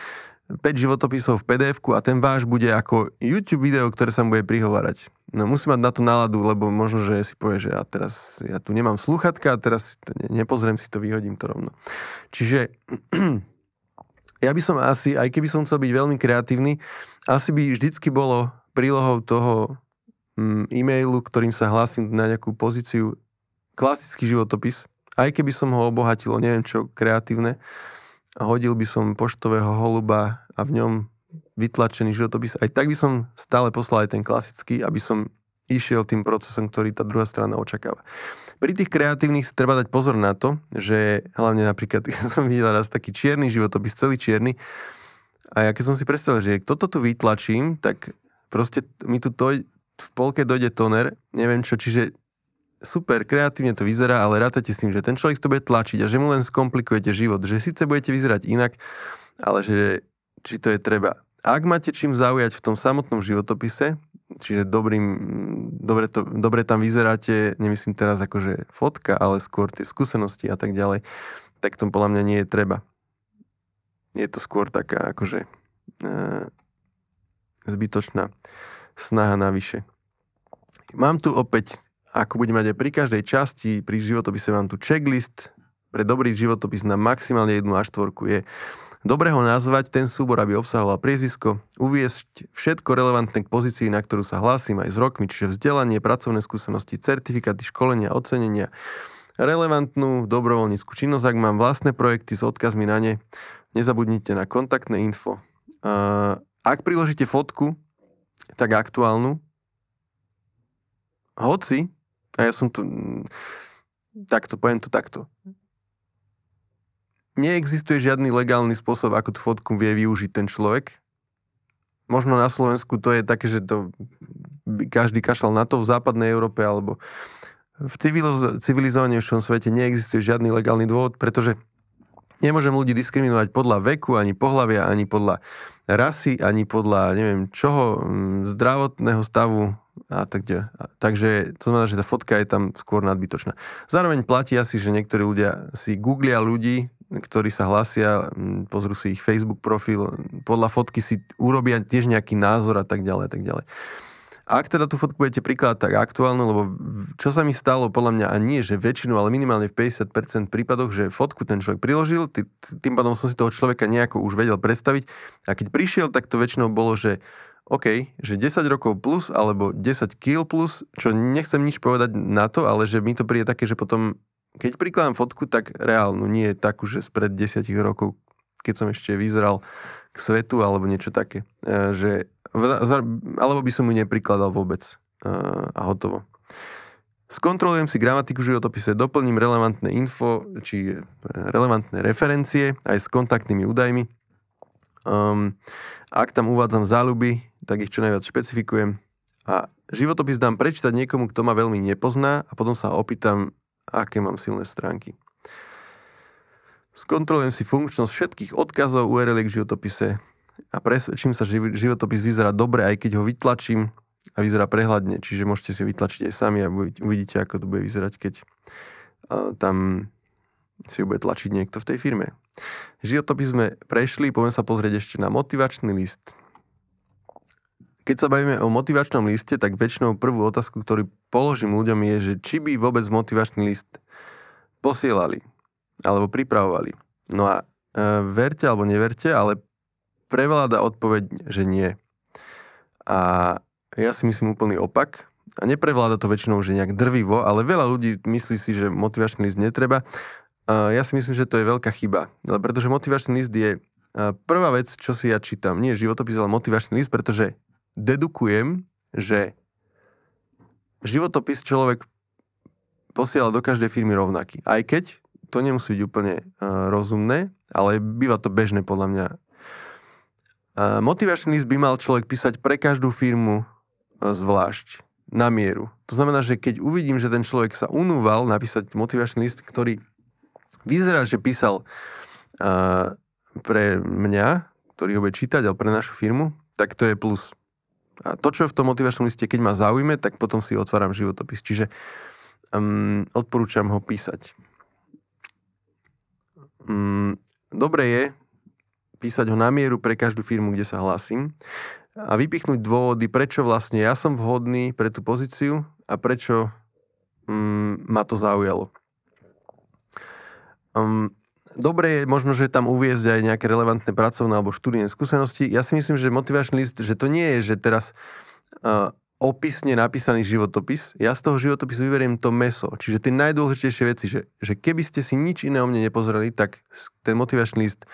5 životopisov v pdf a ten váš bude ako YouTube video, ktoré sa mu bude prihovárať. No musí mať na to náladu, lebo možno, že si povie, že ja teraz ja tu nemám sluchatka a teraz nepozriem si to, vyhodím to rovno. Čiže [CLEARS THROAT] ja by som asi, aj keby som chcel byť veľmi kreatívny, asi by vždycky bolo prílohou toho e-mailu, ktorým sa hlásim na nejakú pozíciu, klasický životopis, aj keby som ho obohatil neviem čo kreatívne, hodil by som poštového holuba a v ňom vytlačený životopis, aj tak by som stále poslal aj ten klasický, aby som išiel tým procesom, ktorý tá druhá strana očakáva. Pri tých kreatívnych si treba dať pozor na to, že hlavne napríklad, ja [LAUGHS] som videl raz taký čierny životopis, celý čierny, a ja keď som si predstavil, že kto to tu vytlačím, tak proste mi tu to, v polke dojde toner, neviem čo, čiže super, kreatívne to vyzerá, ale rátate s tým, že ten človek to bude tlačiť a že mu len skomplikujete život, že síce budete vyzerať inak, ale že či to je treba. Ak máte čím zaujať v tom samotnom životopise, čiže dobrým, dobre, to, dobre tam vyzeráte, nemyslím teraz akože fotka, ale skôr tie skúsenosti a tak ďalej, tak to podľa mňa nie je treba. Je to skôr taká akože e, zbytočná snaha navyše. Mám tu opäť, ako budeme mať aj pri každej časti, pri životopise mám tu checklist, pre dobrý životopis na maximálne jednu až tvorku je dobre ho nazvať ten súbor, aby obsahoval priezisko, uviesť všetko relevantné k pozícii, na ktorú sa hlásim aj s rokmi, čiže vzdelanie, pracovné skúsenosti, certifikáty, školenia, ocenenia, relevantnú dobrovoľníckú činnosť, ak mám vlastné projekty s odkazmi na ne, nezabudnite na kontaktné info. Ak priložíte fotku, tak aktuálnu. Hoci, a ja som tu, mm, takto, poviem to takto. Neexistuje žiadny legálny spôsob, ako tú fotku vie využiť ten človek. Možno na Slovensku to je také, že to každý kašal na to v západnej Európe alebo v civilizovanejšom svete neexistuje žiadny legálny dôvod, pretože Nemôžem ľudí diskriminovať podľa veku, ani pohľavia, ani podľa rasy, ani podľa, neviem čoho, mm, zdravotného stavu a tak ďalej. Takže to znamená, že tá fotka je tam skôr nadbytočná. Zároveň platí asi, že niektorí ľudia si googlia ľudí, ktorí sa hlásia, mm, pozrú si ich Facebook profil, podľa fotky si urobia tiež nejaký názor a tak ďalej, a tak ďalej. Ak teda tú fotku budete prikladať tak aktuálnu, lebo čo sa mi stalo, podľa mňa, a nie, že väčšinu, ale minimálne v 50% prípadoch, že fotku ten človek priložil, tým pádom som si toho človeka nejako už vedel predstaviť. A keď prišiel, tak to väčšinou bolo, že OK, že 10 rokov plus alebo 10 kg plus, čo nechcem nič povedať na to, ale že mi to príde také, že potom, keď prikladám fotku, tak reálnu, nie je takú, že spred 10 rokov, keď som ešte vyzeral k svetu alebo niečo také. E, že, alebo by som ju neprikladal vôbec. E, a hotovo. Skontrolujem si gramatiku v životopise, doplním relevantné info, či e, relevantné referencie aj s kontaktnými údajmi. Um, ak tam uvádzam záľuby, tak ich čo najviac špecifikujem. A životopis dám prečítať niekomu, kto ma veľmi nepozná a potom sa opýtam, aké mám silné stránky. Skontrolujem si funkčnosť všetkých odkazov url k životopise a presvedčím sa, že životopis vyzerá dobre, aj keď ho vytlačím a vyzerá prehľadne. Čiže môžete si ho vytlačiť aj sami a uvidíte, ako to bude vyzerať, keď tam si ho bude tlačiť niekto v tej firme. Životopis sme prešli, poďme sa pozrieť ešte na motivačný list. Keď sa bavíme o motivačnom liste, tak väčšinou prvú otázku, ktorú položím ľuďom je, že či by vôbec motivačný list posielali alebo pripravovali. No a e, verte alebo neverte, ale prevláda odpoveď, že nie. A ja si myslím úplný opak. A neprevláda to väčšinou, že nejak drvivo, ale veľa ľudí myslí si, že motivačný list netreba. E, ja si myslím, že to je veľká chyba, pretože motivačný list je e, prvá vec, čo si ja čítam. Nie je životopis, ale motivačný list, pretože dedukujem, že životopis človek posiela do každej firmy rovnaký. Aj keď to nemusí byť úplne uh, rozumné, ale býva to bežné podľa mňa. Uh, motivačný list by mal človek písať pre každú firmu uh, zvlášť, na mieru. To znamená, že keď uvidím, že ten človek sa unúval napísať motivačný list, ktorý vyzerá, že písal uh, pre mňa, ktorý ho bude čítať, ale pre našu firmu, tak to je plus. A to, čo je v tom motivačnom liste, keď ma zaujme, tak potom si otváram životopis. Čiže um, odporúčam ho písať. Dobre je písať ho na mieru pre každú firmu, kde sa hlásim a vypichnúť dôvody, prečo vlastne ja som vhodný pre tú pozíciu a prečo mm, ma to zaujalo. Um, dobre je možno, že tam uviezť aj nejaké relevantné pracovné alebo študijné skúsenosti. Ja si myslím, že motivačný list, že to nie je, že teraz uh, opisne napísaný životopis, ja z toho životopisu vyberiem to meso. Čiže tie najdôležitejšie veci, že, že keby ste si nič iné o mne nepozreli, tak ten motivačný list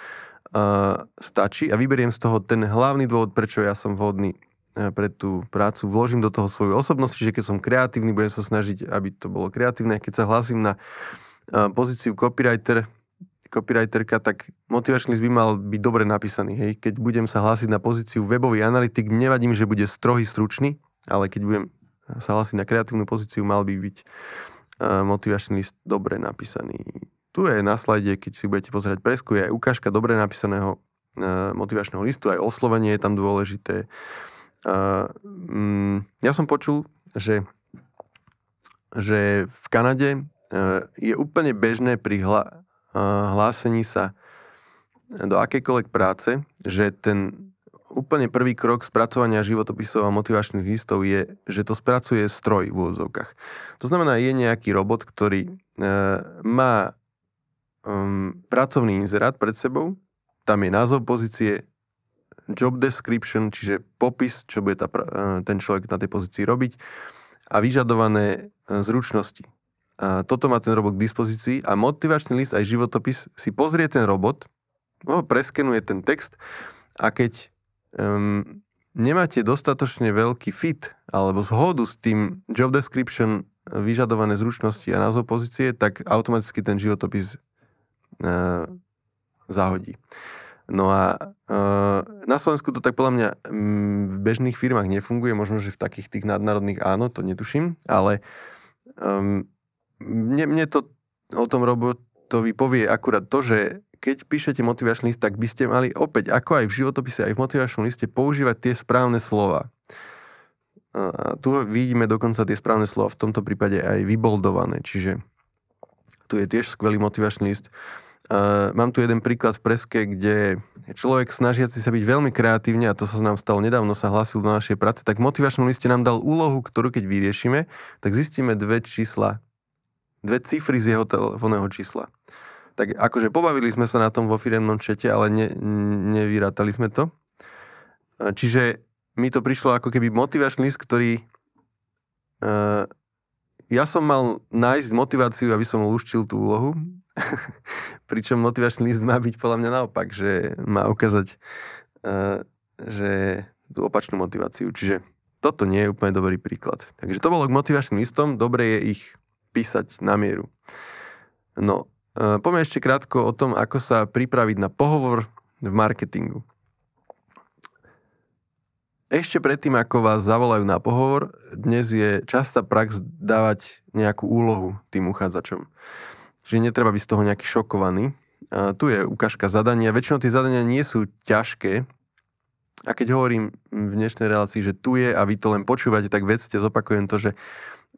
uh, stačí a vyberiem z toho ten hlavný dôvod, prečo ja som vhodný eh, pre tú prácu, vložím do toho svoju osobnosť, čiže keď som kreatívny, budem sa snažiť, aby to bolo kreatívne. Keď sa hlásim na eh, pozíciu copywriter, copywriterka, tak motivačný list by mal byť dobre napísaný. Hej. Keď budem sa hlásiť na pozíciu webový analytik, nevadím, že bude strohý, stručný, ale keď budem sa hlásiť na kreatívnu pozíciu, mal by byť e, motivačný list dobre napísaný. Tu je na slajde, keď si budete pozerať presku, je aj ukážka dobre napísaného e, motivačného listu, aj oslovenie je tam dôležité. E, mm, ja som počul, že, že v Kanade je úplne bežné pri hla, hlásení sa do akejkoľvek práce, že ten úplne prvý krok spracovania životopisov a motivačných listov je, že to spracuje stroj v úvodzovkách. To znamená, je nejaký robot, ktorý e, má um, pracovný inzerát pred sebou, tam je názov pozície, job description, čiže popis, čo bude tá, e, ten človek na tej pozícii robiť a vyžadované e, zručnosti. A toto má ten robot k dispozícii a motivačný list aj životopis si pozrie ten robot, no, preskenuje ten text a keď um, nemáte dostatočne veľký fit alebo zhodu s tým job description vyžadované zručnosti a názov pozície, tak automaticky ten životopis uh, eh, zahodí. No a uh, na Slovensku to tak podľa mňa um, v bežných firmách nefunguje, možno, že v takých tých nadnárodných áno, to netuším, ale um, mne, mne to o tom robotovi povie akurát to, že keď píšete motivačný list, tak by ste mali opäť, ako aj v životopise, aj v motivačnom liste, používať tie správne slova. A tu vidíme dokonca tie správne slova, v tomto prípade aj vyboldované, čiže tu je tiež skvelý motivačný list. Uh, mám tu jeden príklad v preske, kde človek snažiaci sa byť veľmi kreatívne, a to sa nám stalo nedávno, sa hlásil do našej práce, tak v motivačnom liste nám dal úlohu, ktorú keď vyriešime, tak zistíme dve čísla, dve cifry z jeho telefónneho čísla tak akože pobavili sme sa na tom vo firemnom čete, ale ne, nevyrátali sme to. Čiže mi to prišlo ako keby motivačný list, ktorý uh, ja som mal nájsť motiváciu, aby som lúštil tú úlohu, [LAUGHS] pričom motivačný list má byť podľa mňa naopak, že má ukázať uh, že tú opačnú motiváciu. Čiže toto nie je úplne dobrý príklad. Takže to bolo k motivačným listom, dobre je ich písať na mieru. No Ehm, poďme ešte krátko o tom, ako sa pripraviť na pohovor v marketingu. Ešte predtým, ako vás zavolajú na pohovor, dnes je častá prax dávať nejakú úlohu tým uchádzačom. Čiže netreba byť z toho nejaký šokovaný. A tu je ukážka zadania. Väčšinou tie zadania nie sú ťažké. A keď hovorím v dnešnej relácii, že tu je a vy to len počúvate, tak vedzte, zopakujem to, že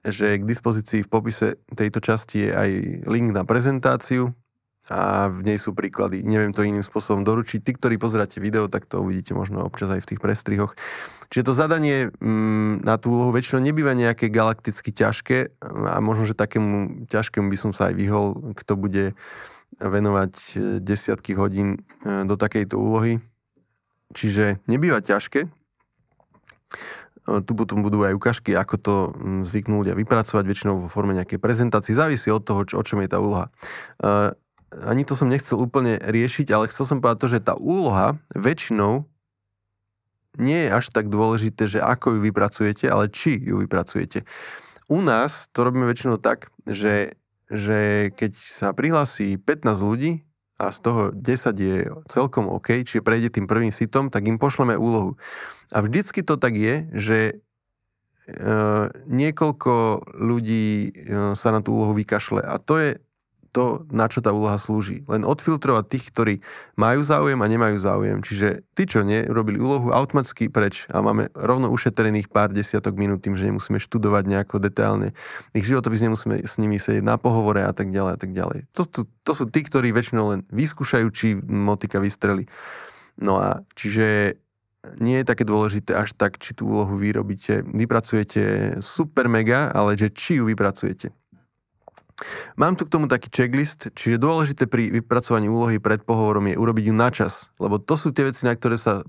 že k dispozícii v popise tejto časti je aj link na prezentáciu a v nej sú príklady. Neviem to iným spôsobom doručiť. Tí, ktorí pozeráte video, tak to uvidíte možno občas aj v tých prestrihoch. Čiže to zadanie mm, na tú úlohu väčšinou nebýva nejaké galakticky ťažké a možno, že takému ťažkému by som sa aj vyhol, kto bude venovať e, desiatky hodín e, do takejto úlohy. Čiže nebýva ťažké. E, tu potom budú aj ukážky, ako to mm, zvyknú ľudia vypracovať, väčšinou vo forme nejakej prezentácie. Závisí od toho, čo, o čom je tá úloha. E, ani to som nechcel úplne riešiť, ale chcel som povedať to, že tá úloha väčšinou nie je až tak dôležité, že ako ju vypracujete, ale či ju vypracujete. U nás to robíme väčšinou tak, že, že keď sa prihlási 15 ľudí, a z toho 10 je celkom OK, či prejde tým prvým sitom, tak im pošleme úlohu. A vždycky to tak je, že e, niekoľko ľudí e, sa na tú úlohu vykašle. A to je to, na čo tá úloha slúži. Len odfiltrovať tých, ktorí majú záujem a nemajú záujem. Čiže tí, čo nerobili úlohu, automaticky preč. A máme rovno ušetrených pár desiatok minút tým, že nemusíme študovať nejako detailne. Ich životopis nemusíme s nimi sedieť na pohovore a tak ďalej a tak ďalej. To, to, to sú tí, ktorí väčšinou len vyskúšajú, či motika vystreli. No a čiže nie je také dôležité až tak, či tú úlohu vyrobíte, vypracujete super mega, ale že či ju vypracujete. Mám tu k tomu taký checklist, čiže dôležité pri vypracovaní úlohy pred pohovorom je urobiť ju na čas, lebo to sú tie veci, na ktoré sa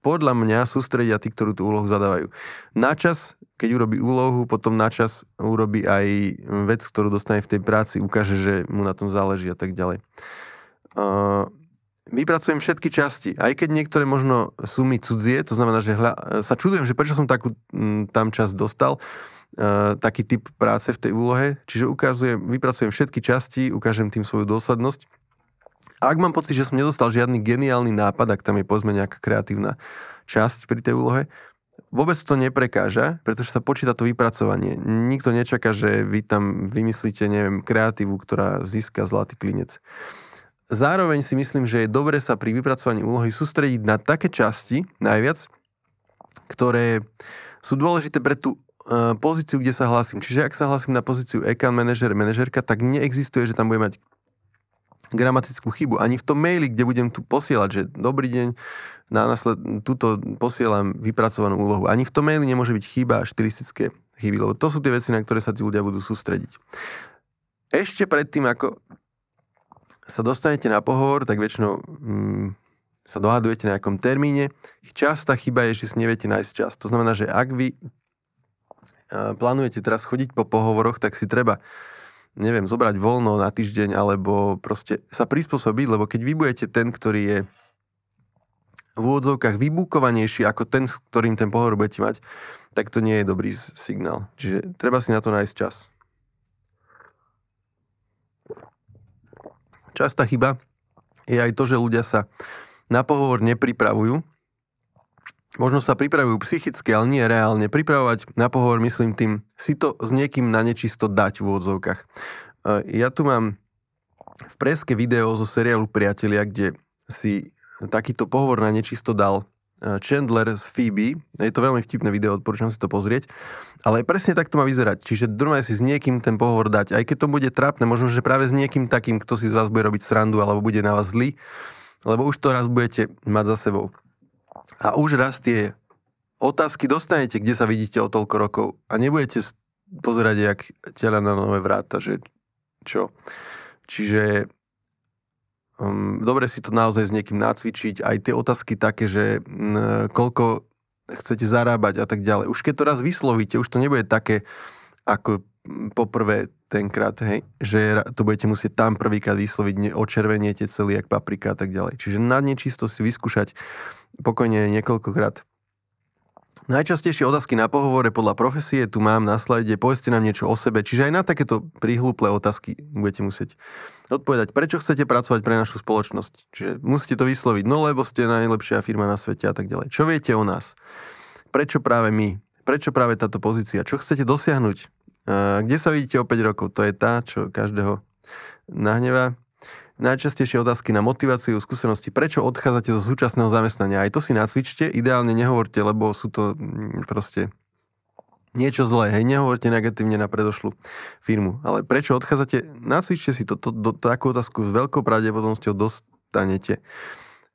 podľa mňa sústredia tí, ktorí tú úlohu zadávajú. Na čas, keď urobí úlohu, potom na čas urobí aj vec, ktorú dostane v tej práci, ukáže, že mu na tom záleží a tak ďalej. Uh, vypracujem všetky časti, aj keď niektoré možno sú mi cudzie, to znamená, že hľa, sa čudujem, že prečo som takú m, tam čas dostal, E, taký typ práce v tej úlohe. Čiže ukazujem, vypracujem všetky časti, ukážem tým svoju dôslednosť. A ak mám pocit, že som nedostal žiadny geniálny nápad, ak tam je povedzme nejaká kreatívna časť pri tej úlohe, vôbec to neprekáža, pretože sa počíta to vypracovanie. Nikto nečaká, že vy tam vymyslíte, neviem, kreatívu, ktorá získa zlatý klinec. Zároveň si myslím, že je dobre sa pri vypracovaní úlohy sústrediť na také časti, najviac, ktoré sú dôležité pre tú Eh, pozíciu, kde sa hlásim. Čiže ak sa hlásim na pozíciu account manager, manažerka, tak neexistuje, že tam budem mať gramatickú chybu. Ani v tom maili, kde budem tu posielať, že dobrý deň, na nasled, túto posielam vypracovanú úlohu. Ani v tom maili nemôže byť chyba štilistické chyby, lebo to sú tie veci, na ktoré sa tí ľudia budú sústrediť. Ešte predtým, ako sa dostanete na pohovor, tak väčšinou mm, sa dohadujete na nejakom termíne. Častá chyba je, že si neviete nájsť čas. To znamená, že ak vy plánujete teraz chodiť po pohovoroch, tak si treba neviem, zobrať voľno na týždeň alebo proste sa prispôsobiť, lebo keď vybujete ten, ktorý je v úvodzovkách vybúkovanejší ako ten, s ktorým ten pohovor budete mať, tak to nie je dobrý signál. Čiže treba si na to nájsť čas. Častá chyba je aj to, že ľudia sa na pohovor nepripravujú Možno sa pripravujú psychicky, ale nie reálne. Pripravovať na pohovor, myslím tým, si to s niekým na nečisto dať v odzovkách. E, ja tu mám v preske video zo seriálu Priatelia, kde si takýto pohovor na nečisto dal e, Chandler z Phoebe. Je to veľmi vtipné video, odporúčam si to pozrieť. Ale presne tak to má vyzerať. Čiže normálne si s niekým ten pohovor dať. Aj keď to bude trápne, možno, že práve s niekým takým, kto si z vás bude robiť srandu alebo bude na vás zlý, lebo už to raz budete mať za sebou. A už raz tie otázky dostanete, kde sa vidíte o toľko rokov a nebudete pozerať jak tela na nové vráta, že čo. Čiže um, dobre si to naozaj s niekým nacvičiť, aj tie otázky také, že um, koľko chcete zarábať a tak ďalej. Už keď to raz vyslovíte, už to nebude také ako poprvé tenkrát, hej, že to budete musieť tam prvýkrát vysloviť, očerveniete celý jak paprika a tak ďalej. Čiže na nečisto si vyskúšať pokojne niekoľkokrát. Najčastejšie otázky na pohovore podľa profesie tu mám na slajde, povedzte nám niečo o sebe, čiže aj na takéto príhluplé otázky budete musieť odpovedať, prečo chcete pracovať pre našu spoločnosť. Čiže musíte to vysloviť, no lebo ste najlepšia firma na svete a tak ďalej. Čo viete o nás? Prečo práve my? Prečo práve táto pozícia? Čo chcete dosiahnuť? Kde sa vidíte o 5 rokov? To je tá, čo každého nahnevá. Najčastejšie otázky na motiváciu, skúsenosti, prečo odchádzate zo súčasného zamestnania. Aj to si nacvičte, ideálne nehovorte, lebo sú to mm, proste niečo zlé, hej, nehovorte negatívne na predošlú firmu. Ale prečo odchádzate? Nacvičte si to, to, to, takú otázku s veľkou pravdepodobnosťou dostanete.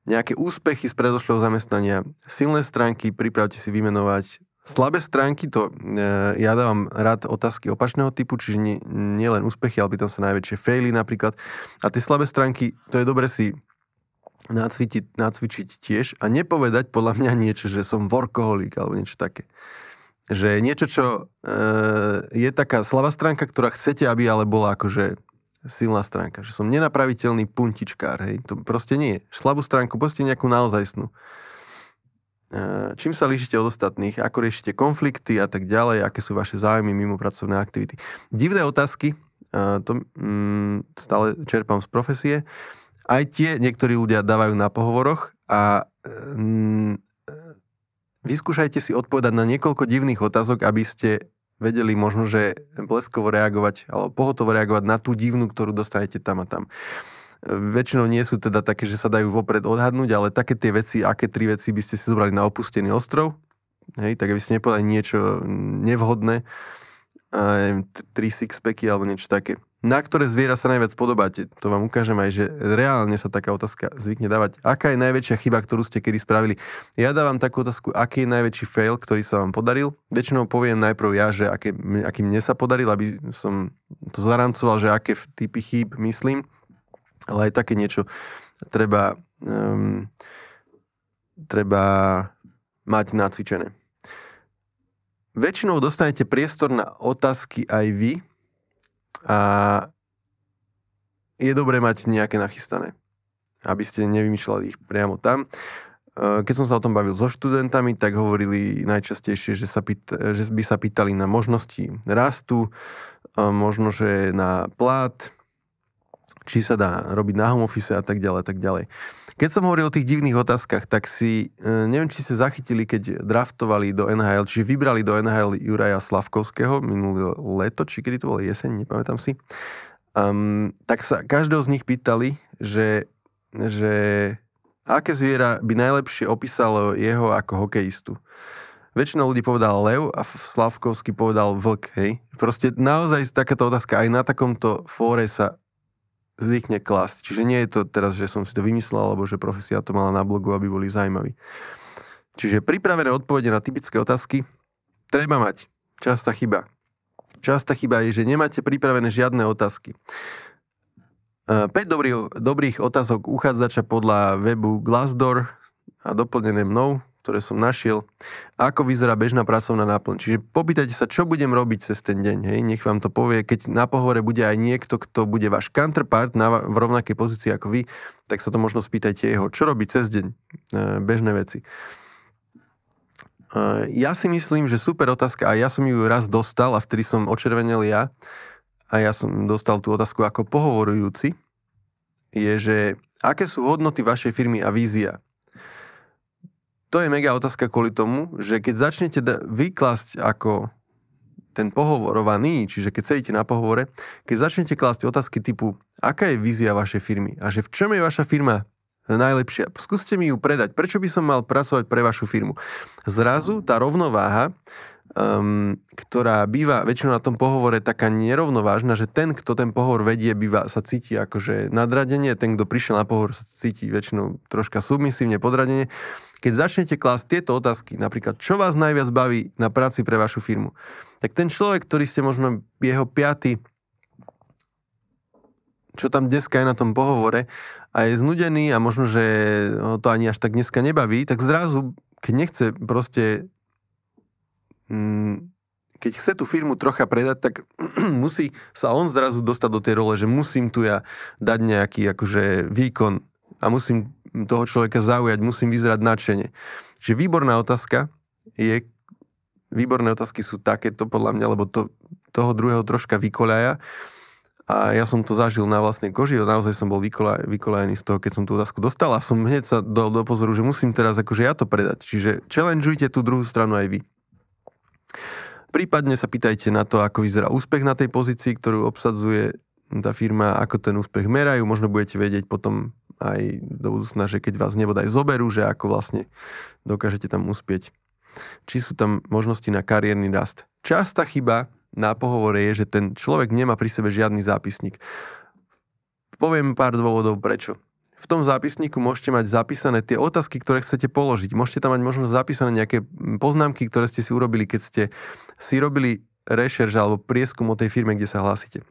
Nejaké úspechy z predošlého zamestnania, silné stránky, pripravte si vymenovať, Slabé stránky, to e, ja dávam rád otázky opačného typu, čiže nie, nie len úspechy, ale tam sa najväčšie faily napríklad. A tie slabé stránky, to je dobre si nacvičiť, nacvičiť tiež a nepovedať podľa mňa niečo, že som workoholik alebo niečo také. Že niečo, čo e, je taká slabá stránka, ktorá chcete, aby ale bola akože silná stránka. Že som nenapraviteľný puntičkár, hej. To proste nie je. Slabú stránku, proste nejakú naozajstnú. E, čím sa líšite od ostatných, ako riešite konflikty a tak ďalej, aké sú vaše záujmy mimo pracovné aktivity. Divné otázky, e, mm, to stále čerpám z profesie. Aj tie niektorí ľudia dávajú na pohovoroch a mm, vyskúšajte si odpovedať na niekoľko divných otázok, aby ste vedeli možno, že bleskovo reagovať alebo pohotovo reagovať na tú divnú, ktorú dostanete tam a tam. Uh, Väčšinou nie sú teda také, že sa dajú vopred odhadnúť, ale také tie veci, aké tri veci by ste si zobrali na opustený ostrov, hej, tak aby ste nepovedali niečo nevhodné, e, tri sixpacky alebo niečo také. Na ktoré zviera sa najviac podobáte? To vám ukážem aj, že reálne sa taká otázka zvykne dávať. Aká je najväčšia chyba, ktorú ste kedy spravili? Ja dávam takú otázku, aký je najväčší fail, ktorý sa vám podaril. Väčšinou poviem najprv ja, že aké, aký mne sa podaril, aby som to zaramcoval, že aké typy chýb myslím. Ale aj také niečo treba, um, treba mať nacvičené. Väčšinou dostanete priestor na otázky aj vy a je dobré mať nejaké nachystané, aby ste nevymýšľali ich priamo tam. E, keď som sa o tom bavil so študentami, tak hovorili najčastejšie, že, sa pýt, že by sa pýtali na možnosti rastu, e, možno, že na plát, či sa dá robiť na home office a tak ďalej, tak ďalej. Keď som hovoril o tých divných otázkach, tak si, e, neviem, či ste zachytili, keď draftovali do NHL, či vybrali do NHL Juraja Slavkovského minulé leto, či kedy to bolo jeseň, nepamätám si, um, tak sa každého z nich pýtali, že, že aké zviera by najlepšie opísalo jeho ako hokejistu väčšina ľudí povedal lev a Slavkovský povedal vlk, hej. Proste naozaj takáto otázka aj na takomto fóre sa zvykne klasť. Čiže nie je to teraz, že som si to vymyslel, alebo že profesia to mala na blogu, aby boli zaujímaví. Čiže pripravené odpovede na typické otázky treba mať. Častá chyba. Častá chyba je, že nemáte pripravené žiadne otázky. 5 e, dobrých, dobrých otázok uchádzača podľa webu Glassdoor a doplnené mnou ktoré som našiel, ako vyzerá bežná pracovná náplň. Čiže popýtajte sa, čo budem robiť cez ten deň. Hej? Nech vám to povie, keď na pohovore bude aj niekto, kto bude váš counterpart na, v rovnakej pozícii ako vy, tak sa to možno spýtajte jeho, čo robí cez deň, e, bežné veci. E, ja si myslím, že super otázka a ja som ju raz dostal a vtedy som očervenel ja a ja som dostal tú otázku ako pohovorujúci, je, že aké sú hodnoty vašej firmy a vízia? to je mega otázka kvôli tomu, že keď začnete da- vyklasť ako ten pohovorovaný, čiže keď sedíte na pohovore, keď začnete klásť otázky typu, aká je vízia vašej firmy a že v čom je vaša firma najlepšia, skúste mi ju predať, prečo by som mal pracovať pre vašu firmu. Zrazu tá rovnováha um, ktorá býva väčšinou na tom pohovore taká nerovnovážna, že ten, kto ten pohovor vedie, býva, sa cíti akože nadradenie, ten, kto prišiel na pohovor, sa cíti väčšinou troška submisívne podradenie. Keď začnete klásť tieto otázky, napríklad čo vás najviac baví na práci pre vašu firmu, tak ten človek, ktorý ste možno jeho piaty čo tam dneska je na tom pohovore a je znudený a možno, že ho to ani až tak dneska nebaví, tak zrazu, keď nechce proste Mm, keď chce tú firmu trocha predať, tak [CLEARS THROAT] musí sa on zrazu dostať do tej role, že musím tu ja dať nejaký akože výkon a musím toho človeka zaujať, musím vyzerať nadšene. Čiže výborná otázka je, výborné otázky sú takéto podľa mňa, lebo to, toho druhého troška vykoľaja. A ja som to zažil na vlastnej koži, naozaj som bol vykolaj, vykolajený z toho, keď som tú otázku dostal a som hneď sa dal do pozoru, že musím teraz akože ja to predať. Čiže challengeujte tú druhú stranu aj vy. Prípadne sa pýtajte na to, ako vyzerá úspech na tej pozícii, ktorú obsadzuje tá firma, ako ten úspech merajú. Možno budete vedieť potom aj do budúcna, že keď vás nebodaj zoberú, že ako vlastne dokážete tam uspieť. Či sú tam možnosti na kariérny rast. Častá chyba na pohovore je, že ten človek nemá pri sebe žiadny zápisník. Poviem pár dôvodov prečo v tom zápisníku môžete mať zapísané tie otázky, ktoré chcete položiť. Môžete tam mať možno zapísané nejaké mm, poznámky, ktoré ste si urobili, keď ste si robili rešerž alebo prieskum o tej firme, kde sa hlásite.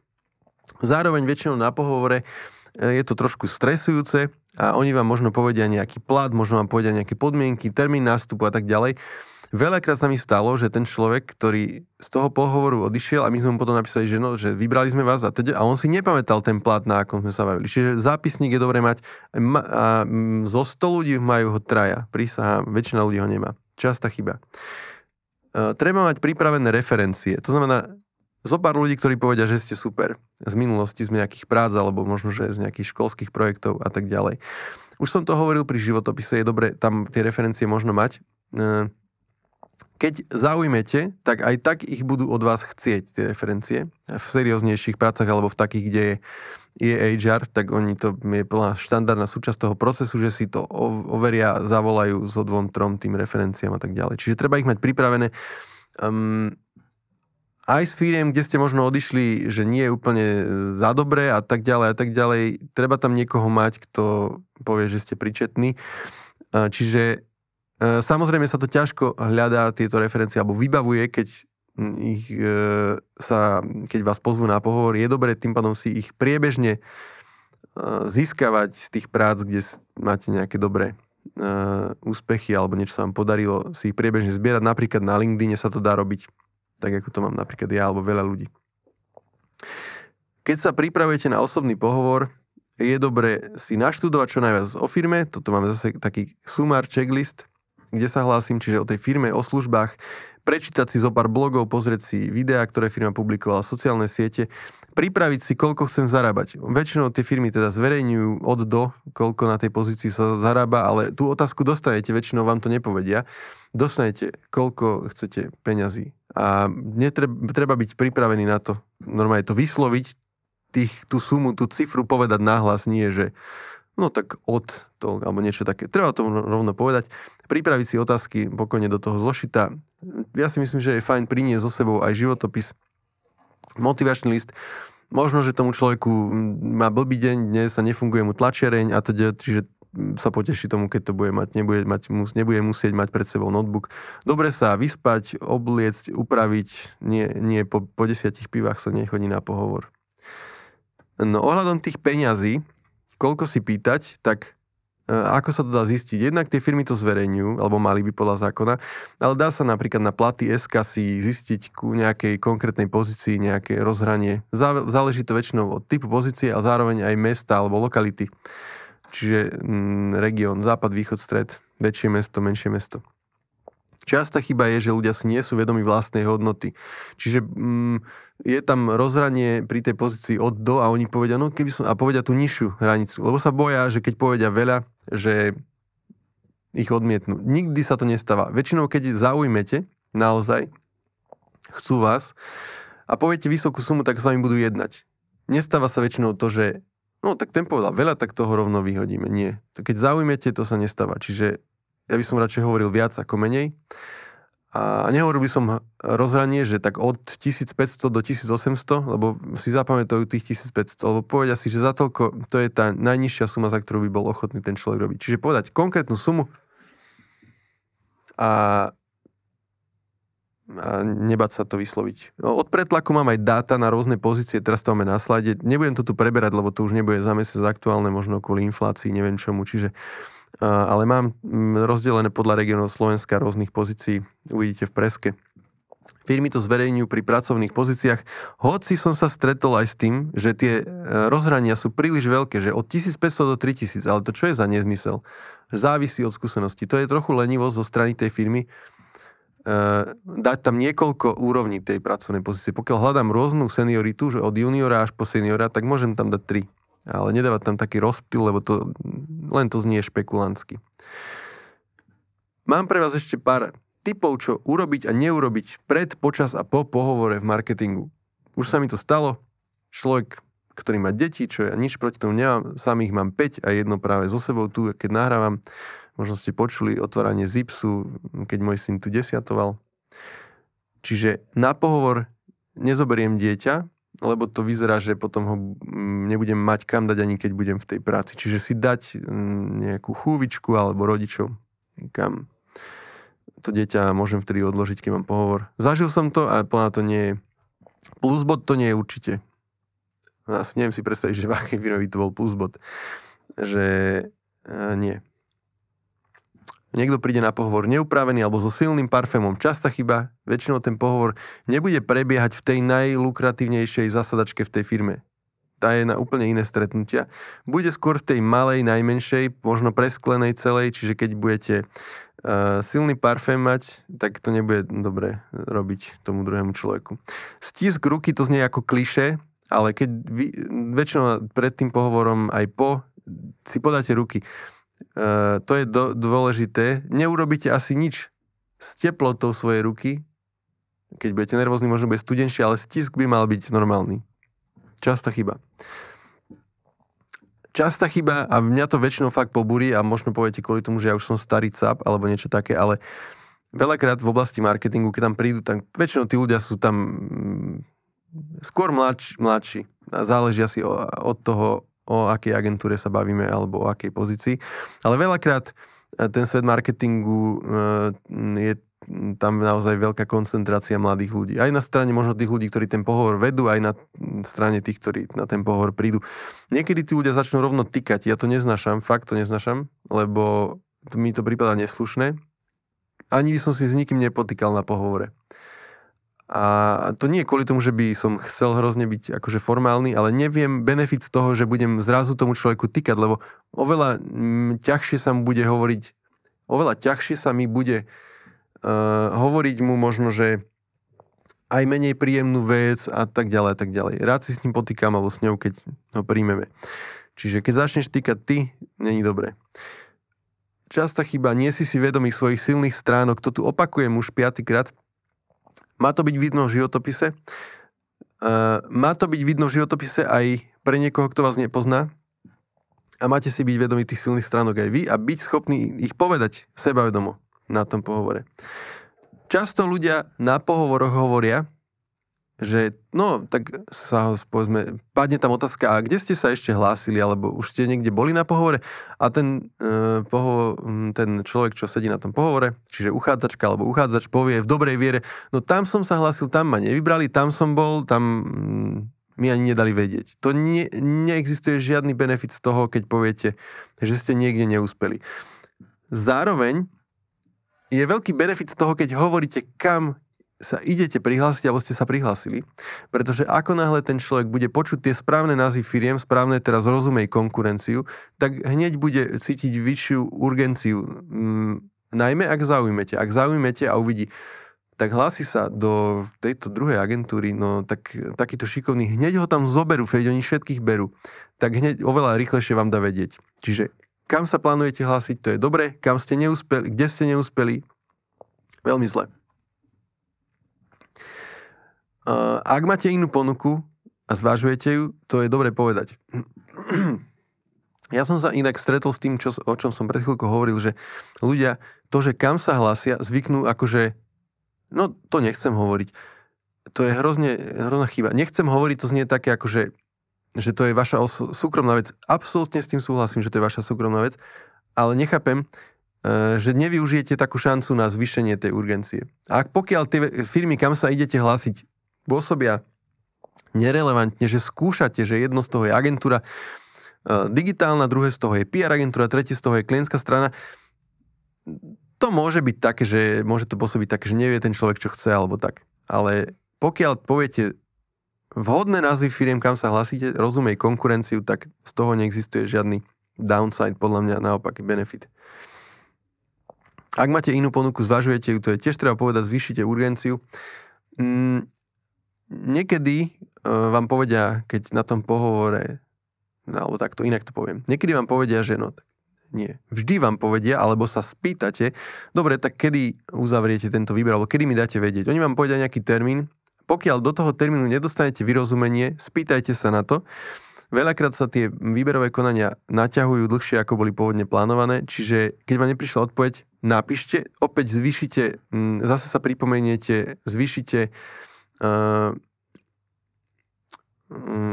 Zároveň väčšinou na pohovore e, je to trošku stresujúce a oni vám možno povedia nejaký plat, možno vám povedia nejaké podmienky, termín nástupu a tak ďalej. Veľakrát sa mi stalo, že ten človek, ktorý z toho pohovoru odišiel a my sme mu potom napísali, že, no, že vybrali sme vás a, teď, teda, a on si nepamätal ten plat, na akom sme sa bavili. Čiže zápisník je dobré mať. Ma, a, m, zo 100 ľudí majú ho traja. Prísahám, väčšina ľudí ho nemá. Častá chyba. E, treba mať pripravené referencie. To znamená, zo pár ľudí, ktorí povedia, že ste super z minulosti, z nejakých prác alebo možno, že z nejakých školských projektov a tak ďalej. Už som to hovoril pri životopise, je dobre tam tie referencie možno mať. E, keď zaujmete, tak aj tak ich budú od vás chcieť tie referencie. V serióznejších prácach alebo v takých, kde je, je HR, tak oni to je plná štandardná súčasť toho procesu, že si to overia, zavolajú so dvom, trom tým referenciám a tak ďalej. Čiže treba ich mať pripravené. Um, aj s firiem, kde ste možno odišli, že nie je úplne e, za dobré a tak ďalej a tak ďalej, treba tam niekoho mať, kto povie, že ste pričetní. E, čiže E, samozrejme sa to ťažko hľadá tieto referencie alebo vybavuje, keď ich e, sa, keď vás pozvú na pohovor, je dobré tým pádom si ich priebežne e, získavať z tých prác, kde máte nejaké dobré e, úspechy alebo niečo sa vám podarilo, si ich priebežne zbierať. Napríklad na LinkedIn sa to dá robiť, tak ako to mám napríklad ja alebo veľa ľudí. Keď sa pripravujete na osobný pohovor, je dobré si naštudovať čo najviac o firme, toto máme zase taký sumár, checklist – kde sa hlásim, čiže o tej firme, o službách, prečítať si zo pár blogov, pozrieť si videá, ktoré firma publikovala, sociálne siete, pripraviť si, koľko chcem zarábať. Väčšinou tie firmy teda zverejňujú od do, koľko na tej pozícii sa zarába, ale tú otázku dostanete, väčšinou vám to nepovedia. Dostanete, koľko chcete peňazí. A netreba, treba byť pripravený na to, normálne to vysloviť, tých, tú sumu, tú cifru povedať nahlas, nie, že No tak od to, alebo niečo také. Treba to rovno povedať. Pripraviť si otázky pokojne do toho zošita. Ja si myslím, že je fajn priniesť so sebou aj životopis, motivačný list. Možno, že tomu človeku má blbý deň dnes a nefunguje mu tlačiareň a teda, čiže sa poteší tomu, keď to bude mať, nebude, mať, nebude musieť mať pred sebou notebook. Dobre sa vyspať, obliecť, upraviť, nie, nie po, po desiatich pivách sa nechodí na pohovor. No ohľadom tých peňazí, koľko si pýtať, tak e, ako sa to dá zistiť? Jednak tie firmy to zverejňujú, alebo mali by podľa zákona, ale dá sa napríklad na platy SK si zistiť ku nejakej konkrétnej pozícii nejaké rozhranie. Záleží to väčšinou od typu pozície a zároveň aj mesta alebo lokality. Čiže m, mm, región, západ, východ, stred, väčšie mesto, menšie mesto. Častá chyba je, že ľudia si nie sú vedomi vlastnej hodnoty. Čiže mm, je tam rozhranie pri tej pozícii od do a oni povedia, no keby som, a povedia tú nižšiu hranicu, lebo sa boja, že keď povedia veľa, že ich odmietnú. Nikdy sa to nestáva. Väčšinou, keď zaujmete, naozaj, chcú vás a poviete vysokú sumu, tak s im budú jednať. Nestáva sa väčšinou to, že no tak ten povedal veľa, tak toho rovno vyhodíme. Nie. Keď zaujmete, to sa nestáva. Čiže ja by som radšej hovoril viac ako menej. A nehovoril by som rozhranie, že tak od 1500 do 1800, lebo si zapamätajú tých 1500, lebo povedia si, že za toľko, to je tá najnižšia suma, za ktorú by bol ochotný ten človek robiť. Čiže povedať konkrétnu sumu a, a nebať sa to vysloviť. No, od pretlaku mám aj dáta na rôzne pozície, teraz to máme na slajde. Nebudem to tu preberať, lebo to už nebude za mesiac aktuálne, možno kvôli inflácii, neviem čomu. Čiže ale mám mm, rozdelené podľa regionov Slovenska rôznych pozícií, uvidíte v preske. Firmy to zverejňujú pri pracovných pozíciách, hoci som sa stretol aj s tým, že tie e, rozhrania sú príliš veľké, že od 1500 do 3000, ale to čo je za nezmysel? Závisí od skúsenosti. To je trochu lenivosť zo strany tej firmy, e, dať tam niekoľko úrovní tej pracovnej pozície. Pokiaľ hľadám rôznu senioritu, že od juniora až po seniora, tak môžem tam dať tri ale nedávať tam taký rozptyl, lebo to, len to znie špekulantsky. Mám pre vás ešte pár typov, čo urobiť a neurobiť pred, počas a po pohovore v marketingu. Už sa mi to stalo. Človek, ktorý má deti, čo ja nič proti tomu nemám, sám ich mám 5 a jedno práve so sebou tu, keď nahrávam. Možno ste počuli otváranie Zipsu, keď môj syn tu desiatoval. Čiže na pohovor nezoberiem dieťa, lebo to vyzerá, že potom ho mm, nebudem mať kam dať, ani keď budem v tej práci. Čiže si dať mm, nejakú chúvičku alebo rodičov, kam to dieťa môžem vtedy odložiť, keď mám pohovor. Zažil som to, a plná to nie je. bod to nie je určite. Asi neviem si predstaviť, že v akej firme by to bol bod, Že e, nie. Niekto príde na pohovor neupravený alebo so silným parfémom. Častá chyba, väčšinou ten pohovor nebude prebiehať v tej najlukratívnejšej zasadačke v tej firme. Tá je na úplne iné stretnutia. Bude skôr v tej malej, najmenšej, možno presklenej celej, čiže keď budete uh, silný parfém mať, tak to nebude dobre robiť tomu druhému človeku. Stisk ruky to znie ako kliše, ale keď vy, väčšinou pred tým pohovorom aj po si podáte ruky Eh, to je do, dôležité. Neurobíte asi nič s teplotou svojej ruky. Keď budete nervózni, možno bude studenšie, ale stisk by mal byť normálny. Častá chyba. Častá chyba, a mňa to väčšinou fakt pobúri a možno poviete kvôli tomu, že ja už som starý cap alebo niečo také, ale veľakrát v oblasti marketingu, keď tam prídu, tam väčšinou tí ľudia sú tam mm, skôr mladší, mladší. Záleží asi od toho, o akej agentúre sa bavíme alebo o akej pozícii. Ale veľakrát e, ten svet marketingu e, je tam naozaj veľká koncentrácia mladých ľudí. Aj na strane možno tých ľudí, ktorí ten pohovor vedú, aj na strane tých, ktorí na ten pohovor prídu. Niekedy tí ľudia začnú rovno tykať. Ja to neznášam, fakt to neznášam, lebo mi to prípada neslušné. Ani by som si s nikým nepotýkal na pohovore. A to nie je kvôli tomu, že by som chcel hrozne byť akože formálny, ale neviem benefit toho, že budem zrazu tomu človeku tykať, lebo oveľa mm, ťažšie sa mu bude hovoriť, oveľa ťažšie sa mi bude uh, hovoriť mu možno, že aj menej príjemnú vec a tak ďalej a tak ďalej. Rád si s ním potýkam alebo s ňou, keď ho príjmeme. Čiže keď začneš týkať ty, není dobre. Častá chyba, nie si si vedomý svojich silných stránok, to tu opakujem už piatýkrát, má to byť vidno v životopise. Uh, má to byť vidno v životopise aj pre niekoho, kto vás nepozná. A máte si byť vedomí tých silných stránok aj vy a byť schopný ich povedať sebavedomo na tom pohovore. Často ľudia na pohovoroch hovoria, že no, tak sa ho povedzme, padne tam otázka, a kde ste sa ešte hlásili, alebo už ste niekde boli na pohovore a ten, e, poho, ten človek, čo sedí na tom pohovore, čiže uchádzačka alebo uchádzač povie v dobrej viere, no tam som sa hlásil, tam ma nevybrali, tam som bol, tam mm, mi ani nedali vedieť. To nie, neexistuje žiadny benefit z toho, keď poviete, že ste niekde neúspeli. Zároveň je veľký benefit z toho, keď hovoríte, kam sa idete prihlásiť, alebo ste sa prihlásili. Pretože ako náhle ten človek bude počuť tie správne názvy firiem, správne teraz rozumej konkurenciu, tak hneď bude cítiť vyššiu urgenciu. Mm, najmä ak zaujímete. Ak zaujmete a uvidí, tak hlási sa do tejto druhej agentúry, no tak takýto šikovný, hneď ho tam zoberú, keď oni všetkých berú, tak hneď oveľa rýchlejšie vám dá vedieť. Čiže kam sa plánujete hlásiť, to je dobre, kam ste neúspeli, kde ste neúspeli, veľmi zle. Uh, ak máte inú ponuku a zvážujete ju, to je dobre povedať. Ja som sa inak stretol s tým, čo, o čom som pred chvíľkou hovoril, že ľudia to, že kam sa hlásia, zvyknú akože, no to nechcem hovoriť. To je hrozne, hrozná chyba. Nechcem hovoriť, to znie také akože, že to je vaša os- súkromná vec. Absolútne s tým súhlasím, že to je vaša súkromná vec, ale nechápem, eh, že nevyužijete takú šancu na zvýšenie tej urgencie. A ak pokiaľ tie firmy, kam sa idete hlásiť, pôsobia nerelevantne, že skúšate, že jedno z toho je agentúra eh, digitálna, druhé z toho je PR agentúra, tretie z toho je klientská strana. To môže byť také, že môže to pôsobiť také, že nevie ten človek, čo chce, alebo tak. Ale pokiaľ poviete vhodné názvy firiem, kam sa hlasíte, rozumej konkurenciu, tak z toho neexistuje žiadny downside, podľa mňa naopak benefit. Ak máte inú ponuku, zvažujete ju, to je tiež treba povedať, zvýšite urgenciu. Mm, niekedy e, vám povedia, keď na tom pohovore, no, alebo takto inak to poviem, niekedy vám povedia, že no, nie. Vždy vám povedia, alebo sa spýtate, dobre, tak kedy uzavriete tento výber, alebo kedy mi dáte vedieť. Oni vám povedia nejaký termín. Pokiaľ do toho termínu nedostanete vyrozumenie, spýtajte sa na to. Veľakrát sa tie výberové konania naťahujú dlhšie, ako boli pôvodne plánované, čiže keď vám neprišla odpoveď, napíšte, opäť zvýšite, zase sa pripomeniete, zvýšite uh,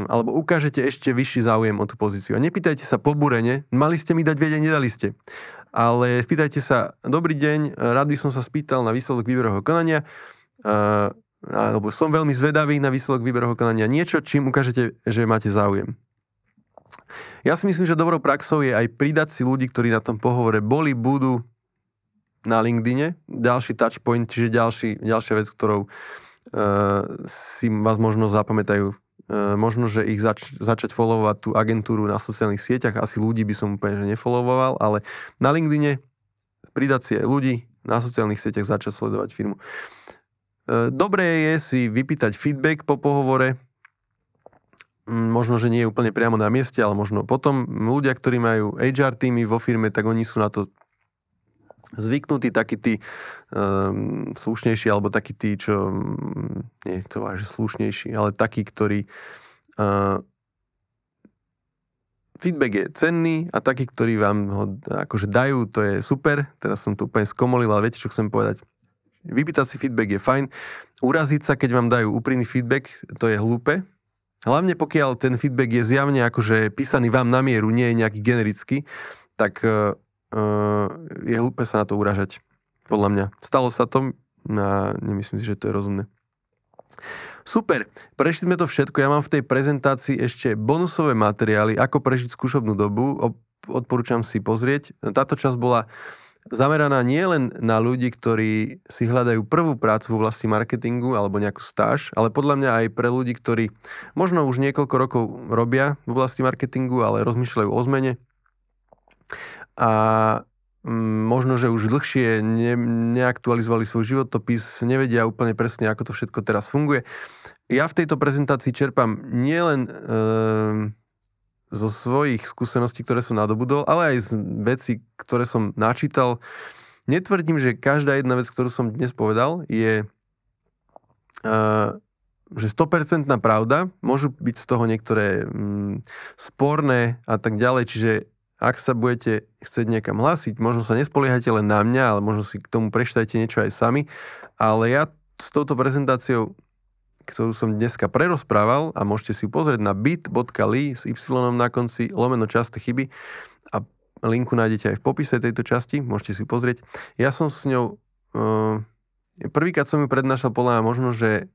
alebo ukážete ešte vyšší záujem o tú pozíciu. A nepýtajte sa pobúrene, mali ste mi dať vedieť, nedali ste. Ale spýtajte sa, dobrý deň, rád by som sa spýtal na výsledok výberového konania, uh, alebo som veľmi zvedavý na výsledok výberového konania. Niečo, čím ukážete, že máte záujem. Ja si myslím, že dobrou praxou je aj pridať si ľudí, ktorí na tom pohovore boli, budú na LinkedIne. Ďalší touchpoint, čiže ďalší, ďalšia vec, ktorou Eh, si vás možno zapamätajú. Eh, možno, že ich zač- začať followovať tú agentúru na sociálnych sieťach, asi ľudí by som úplne že nefollowoval, ale na LinkedIne pridať si aj ľudí, na sociálnych sieťach začať sledovať firmu. Eh, dobré je si vypýtať feedback po pohovore, mm, možno, že nie je úplne priamo na mieste, ale možno potom ľudia, ktorí majú HR týmy vo firme, tak oni sú na to zvyknutí takí tí um, slušnejší, alebo takí tí, čo mm, nie to že slušnejší, ale takí, ktorí uh, feedback je cenný a takí, ktorí vám ho akože dajú, to je super. Teraz som to úplne skomolil, ale viete, čo chcem povedať? Vypýtať si feedback je fajn. Uraziť sa, keď vám dajú úprimný feedback, to je hlúpe. Hlavne pokiaľ ten feedback je zjavne akože písaný vám na mieru, nie je nejaký generický, tak e, uh, je hlúpe sa na to uražať. Podľa mňa. Stalo sa to no a nemyslím si, že to je rozumné. Super, prešli sme to všetko. Ja mám v tej prezentácii ešte bonusové materiály, ako prežiť skúšobnú dobu. Odporúčam si pozrieť. Táto časť bola zameraná nielen na ľudí, ktorí si hľadajú prvú prácu v oblasti marketingu alebo nejakú stáž, ale podľa mňa aj pre ľudí, ktorí možno už niekoľko rokov robia v oblasti marketingu, ale rozmýšľajú o zmene a mm, možno, že už dlhšie ne, neaktualizovali svoj životopis, nevedia úplne presne, ako to všetko teraz funguje. Ja v tejto prezentácii čerpám nielen e, zo svojich skúseností, ktoré som nadobudol, ale aj z veci, ktoré som načítal. Netvrdím, že každá jedna vec, ktorú som dnes povedal, je e, že 100% pravda, môžu byť z toho niektoré mm, sporné a tak ďalej, čiže ak sa budete chcieť niekam hlásiť, možno sa nespoliehate len na mňa, ale možno si k tomu prečítajte niečo aj sami, ale ja s touto prezentáciou ktorú som dneska prerozprával a môžete si pozrieť na bit.ly s y na konci lomeno časté chyby a linku nájdete aj v popise tejto časti, môžete si pozrieť. Ja som s ňou, e, prvýkrát som ju prednášal podľa možno, že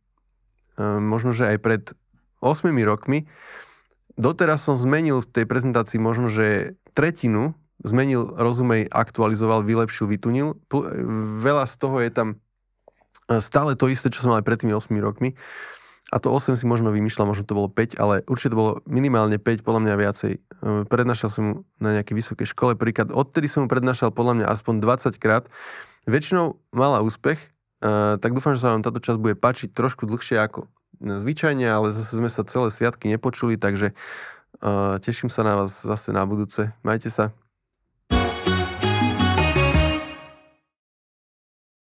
e, možno, že aj pred 8 rokmi, doteraz som zmenil v tej prezentácii možno, že tretinu zmenil, rozumej, aktualizoval, vylepšil, vytunil. Veľa z toho je tam e, stále to isté, čo som mal aj pred tými 8 rokmi. A to 8 si možno vymýšľal, možno to bolo 5, ale určite to bolo minimálne 5, podľa mňa viacej. E, prednášal som mu na nejakej vysokej škole príklad. Odtedy som mu prednášal podľa mňa aspoň 20 krát. Väčšinou mala úspech, e, tak dúfam, že sa vám táto časť bude páčiť trošku dlhšie ako zvyčajne, ale zase sme sa celé sviatky nepočuli, takže Teším sa na vás zase na budúce. Majte sa.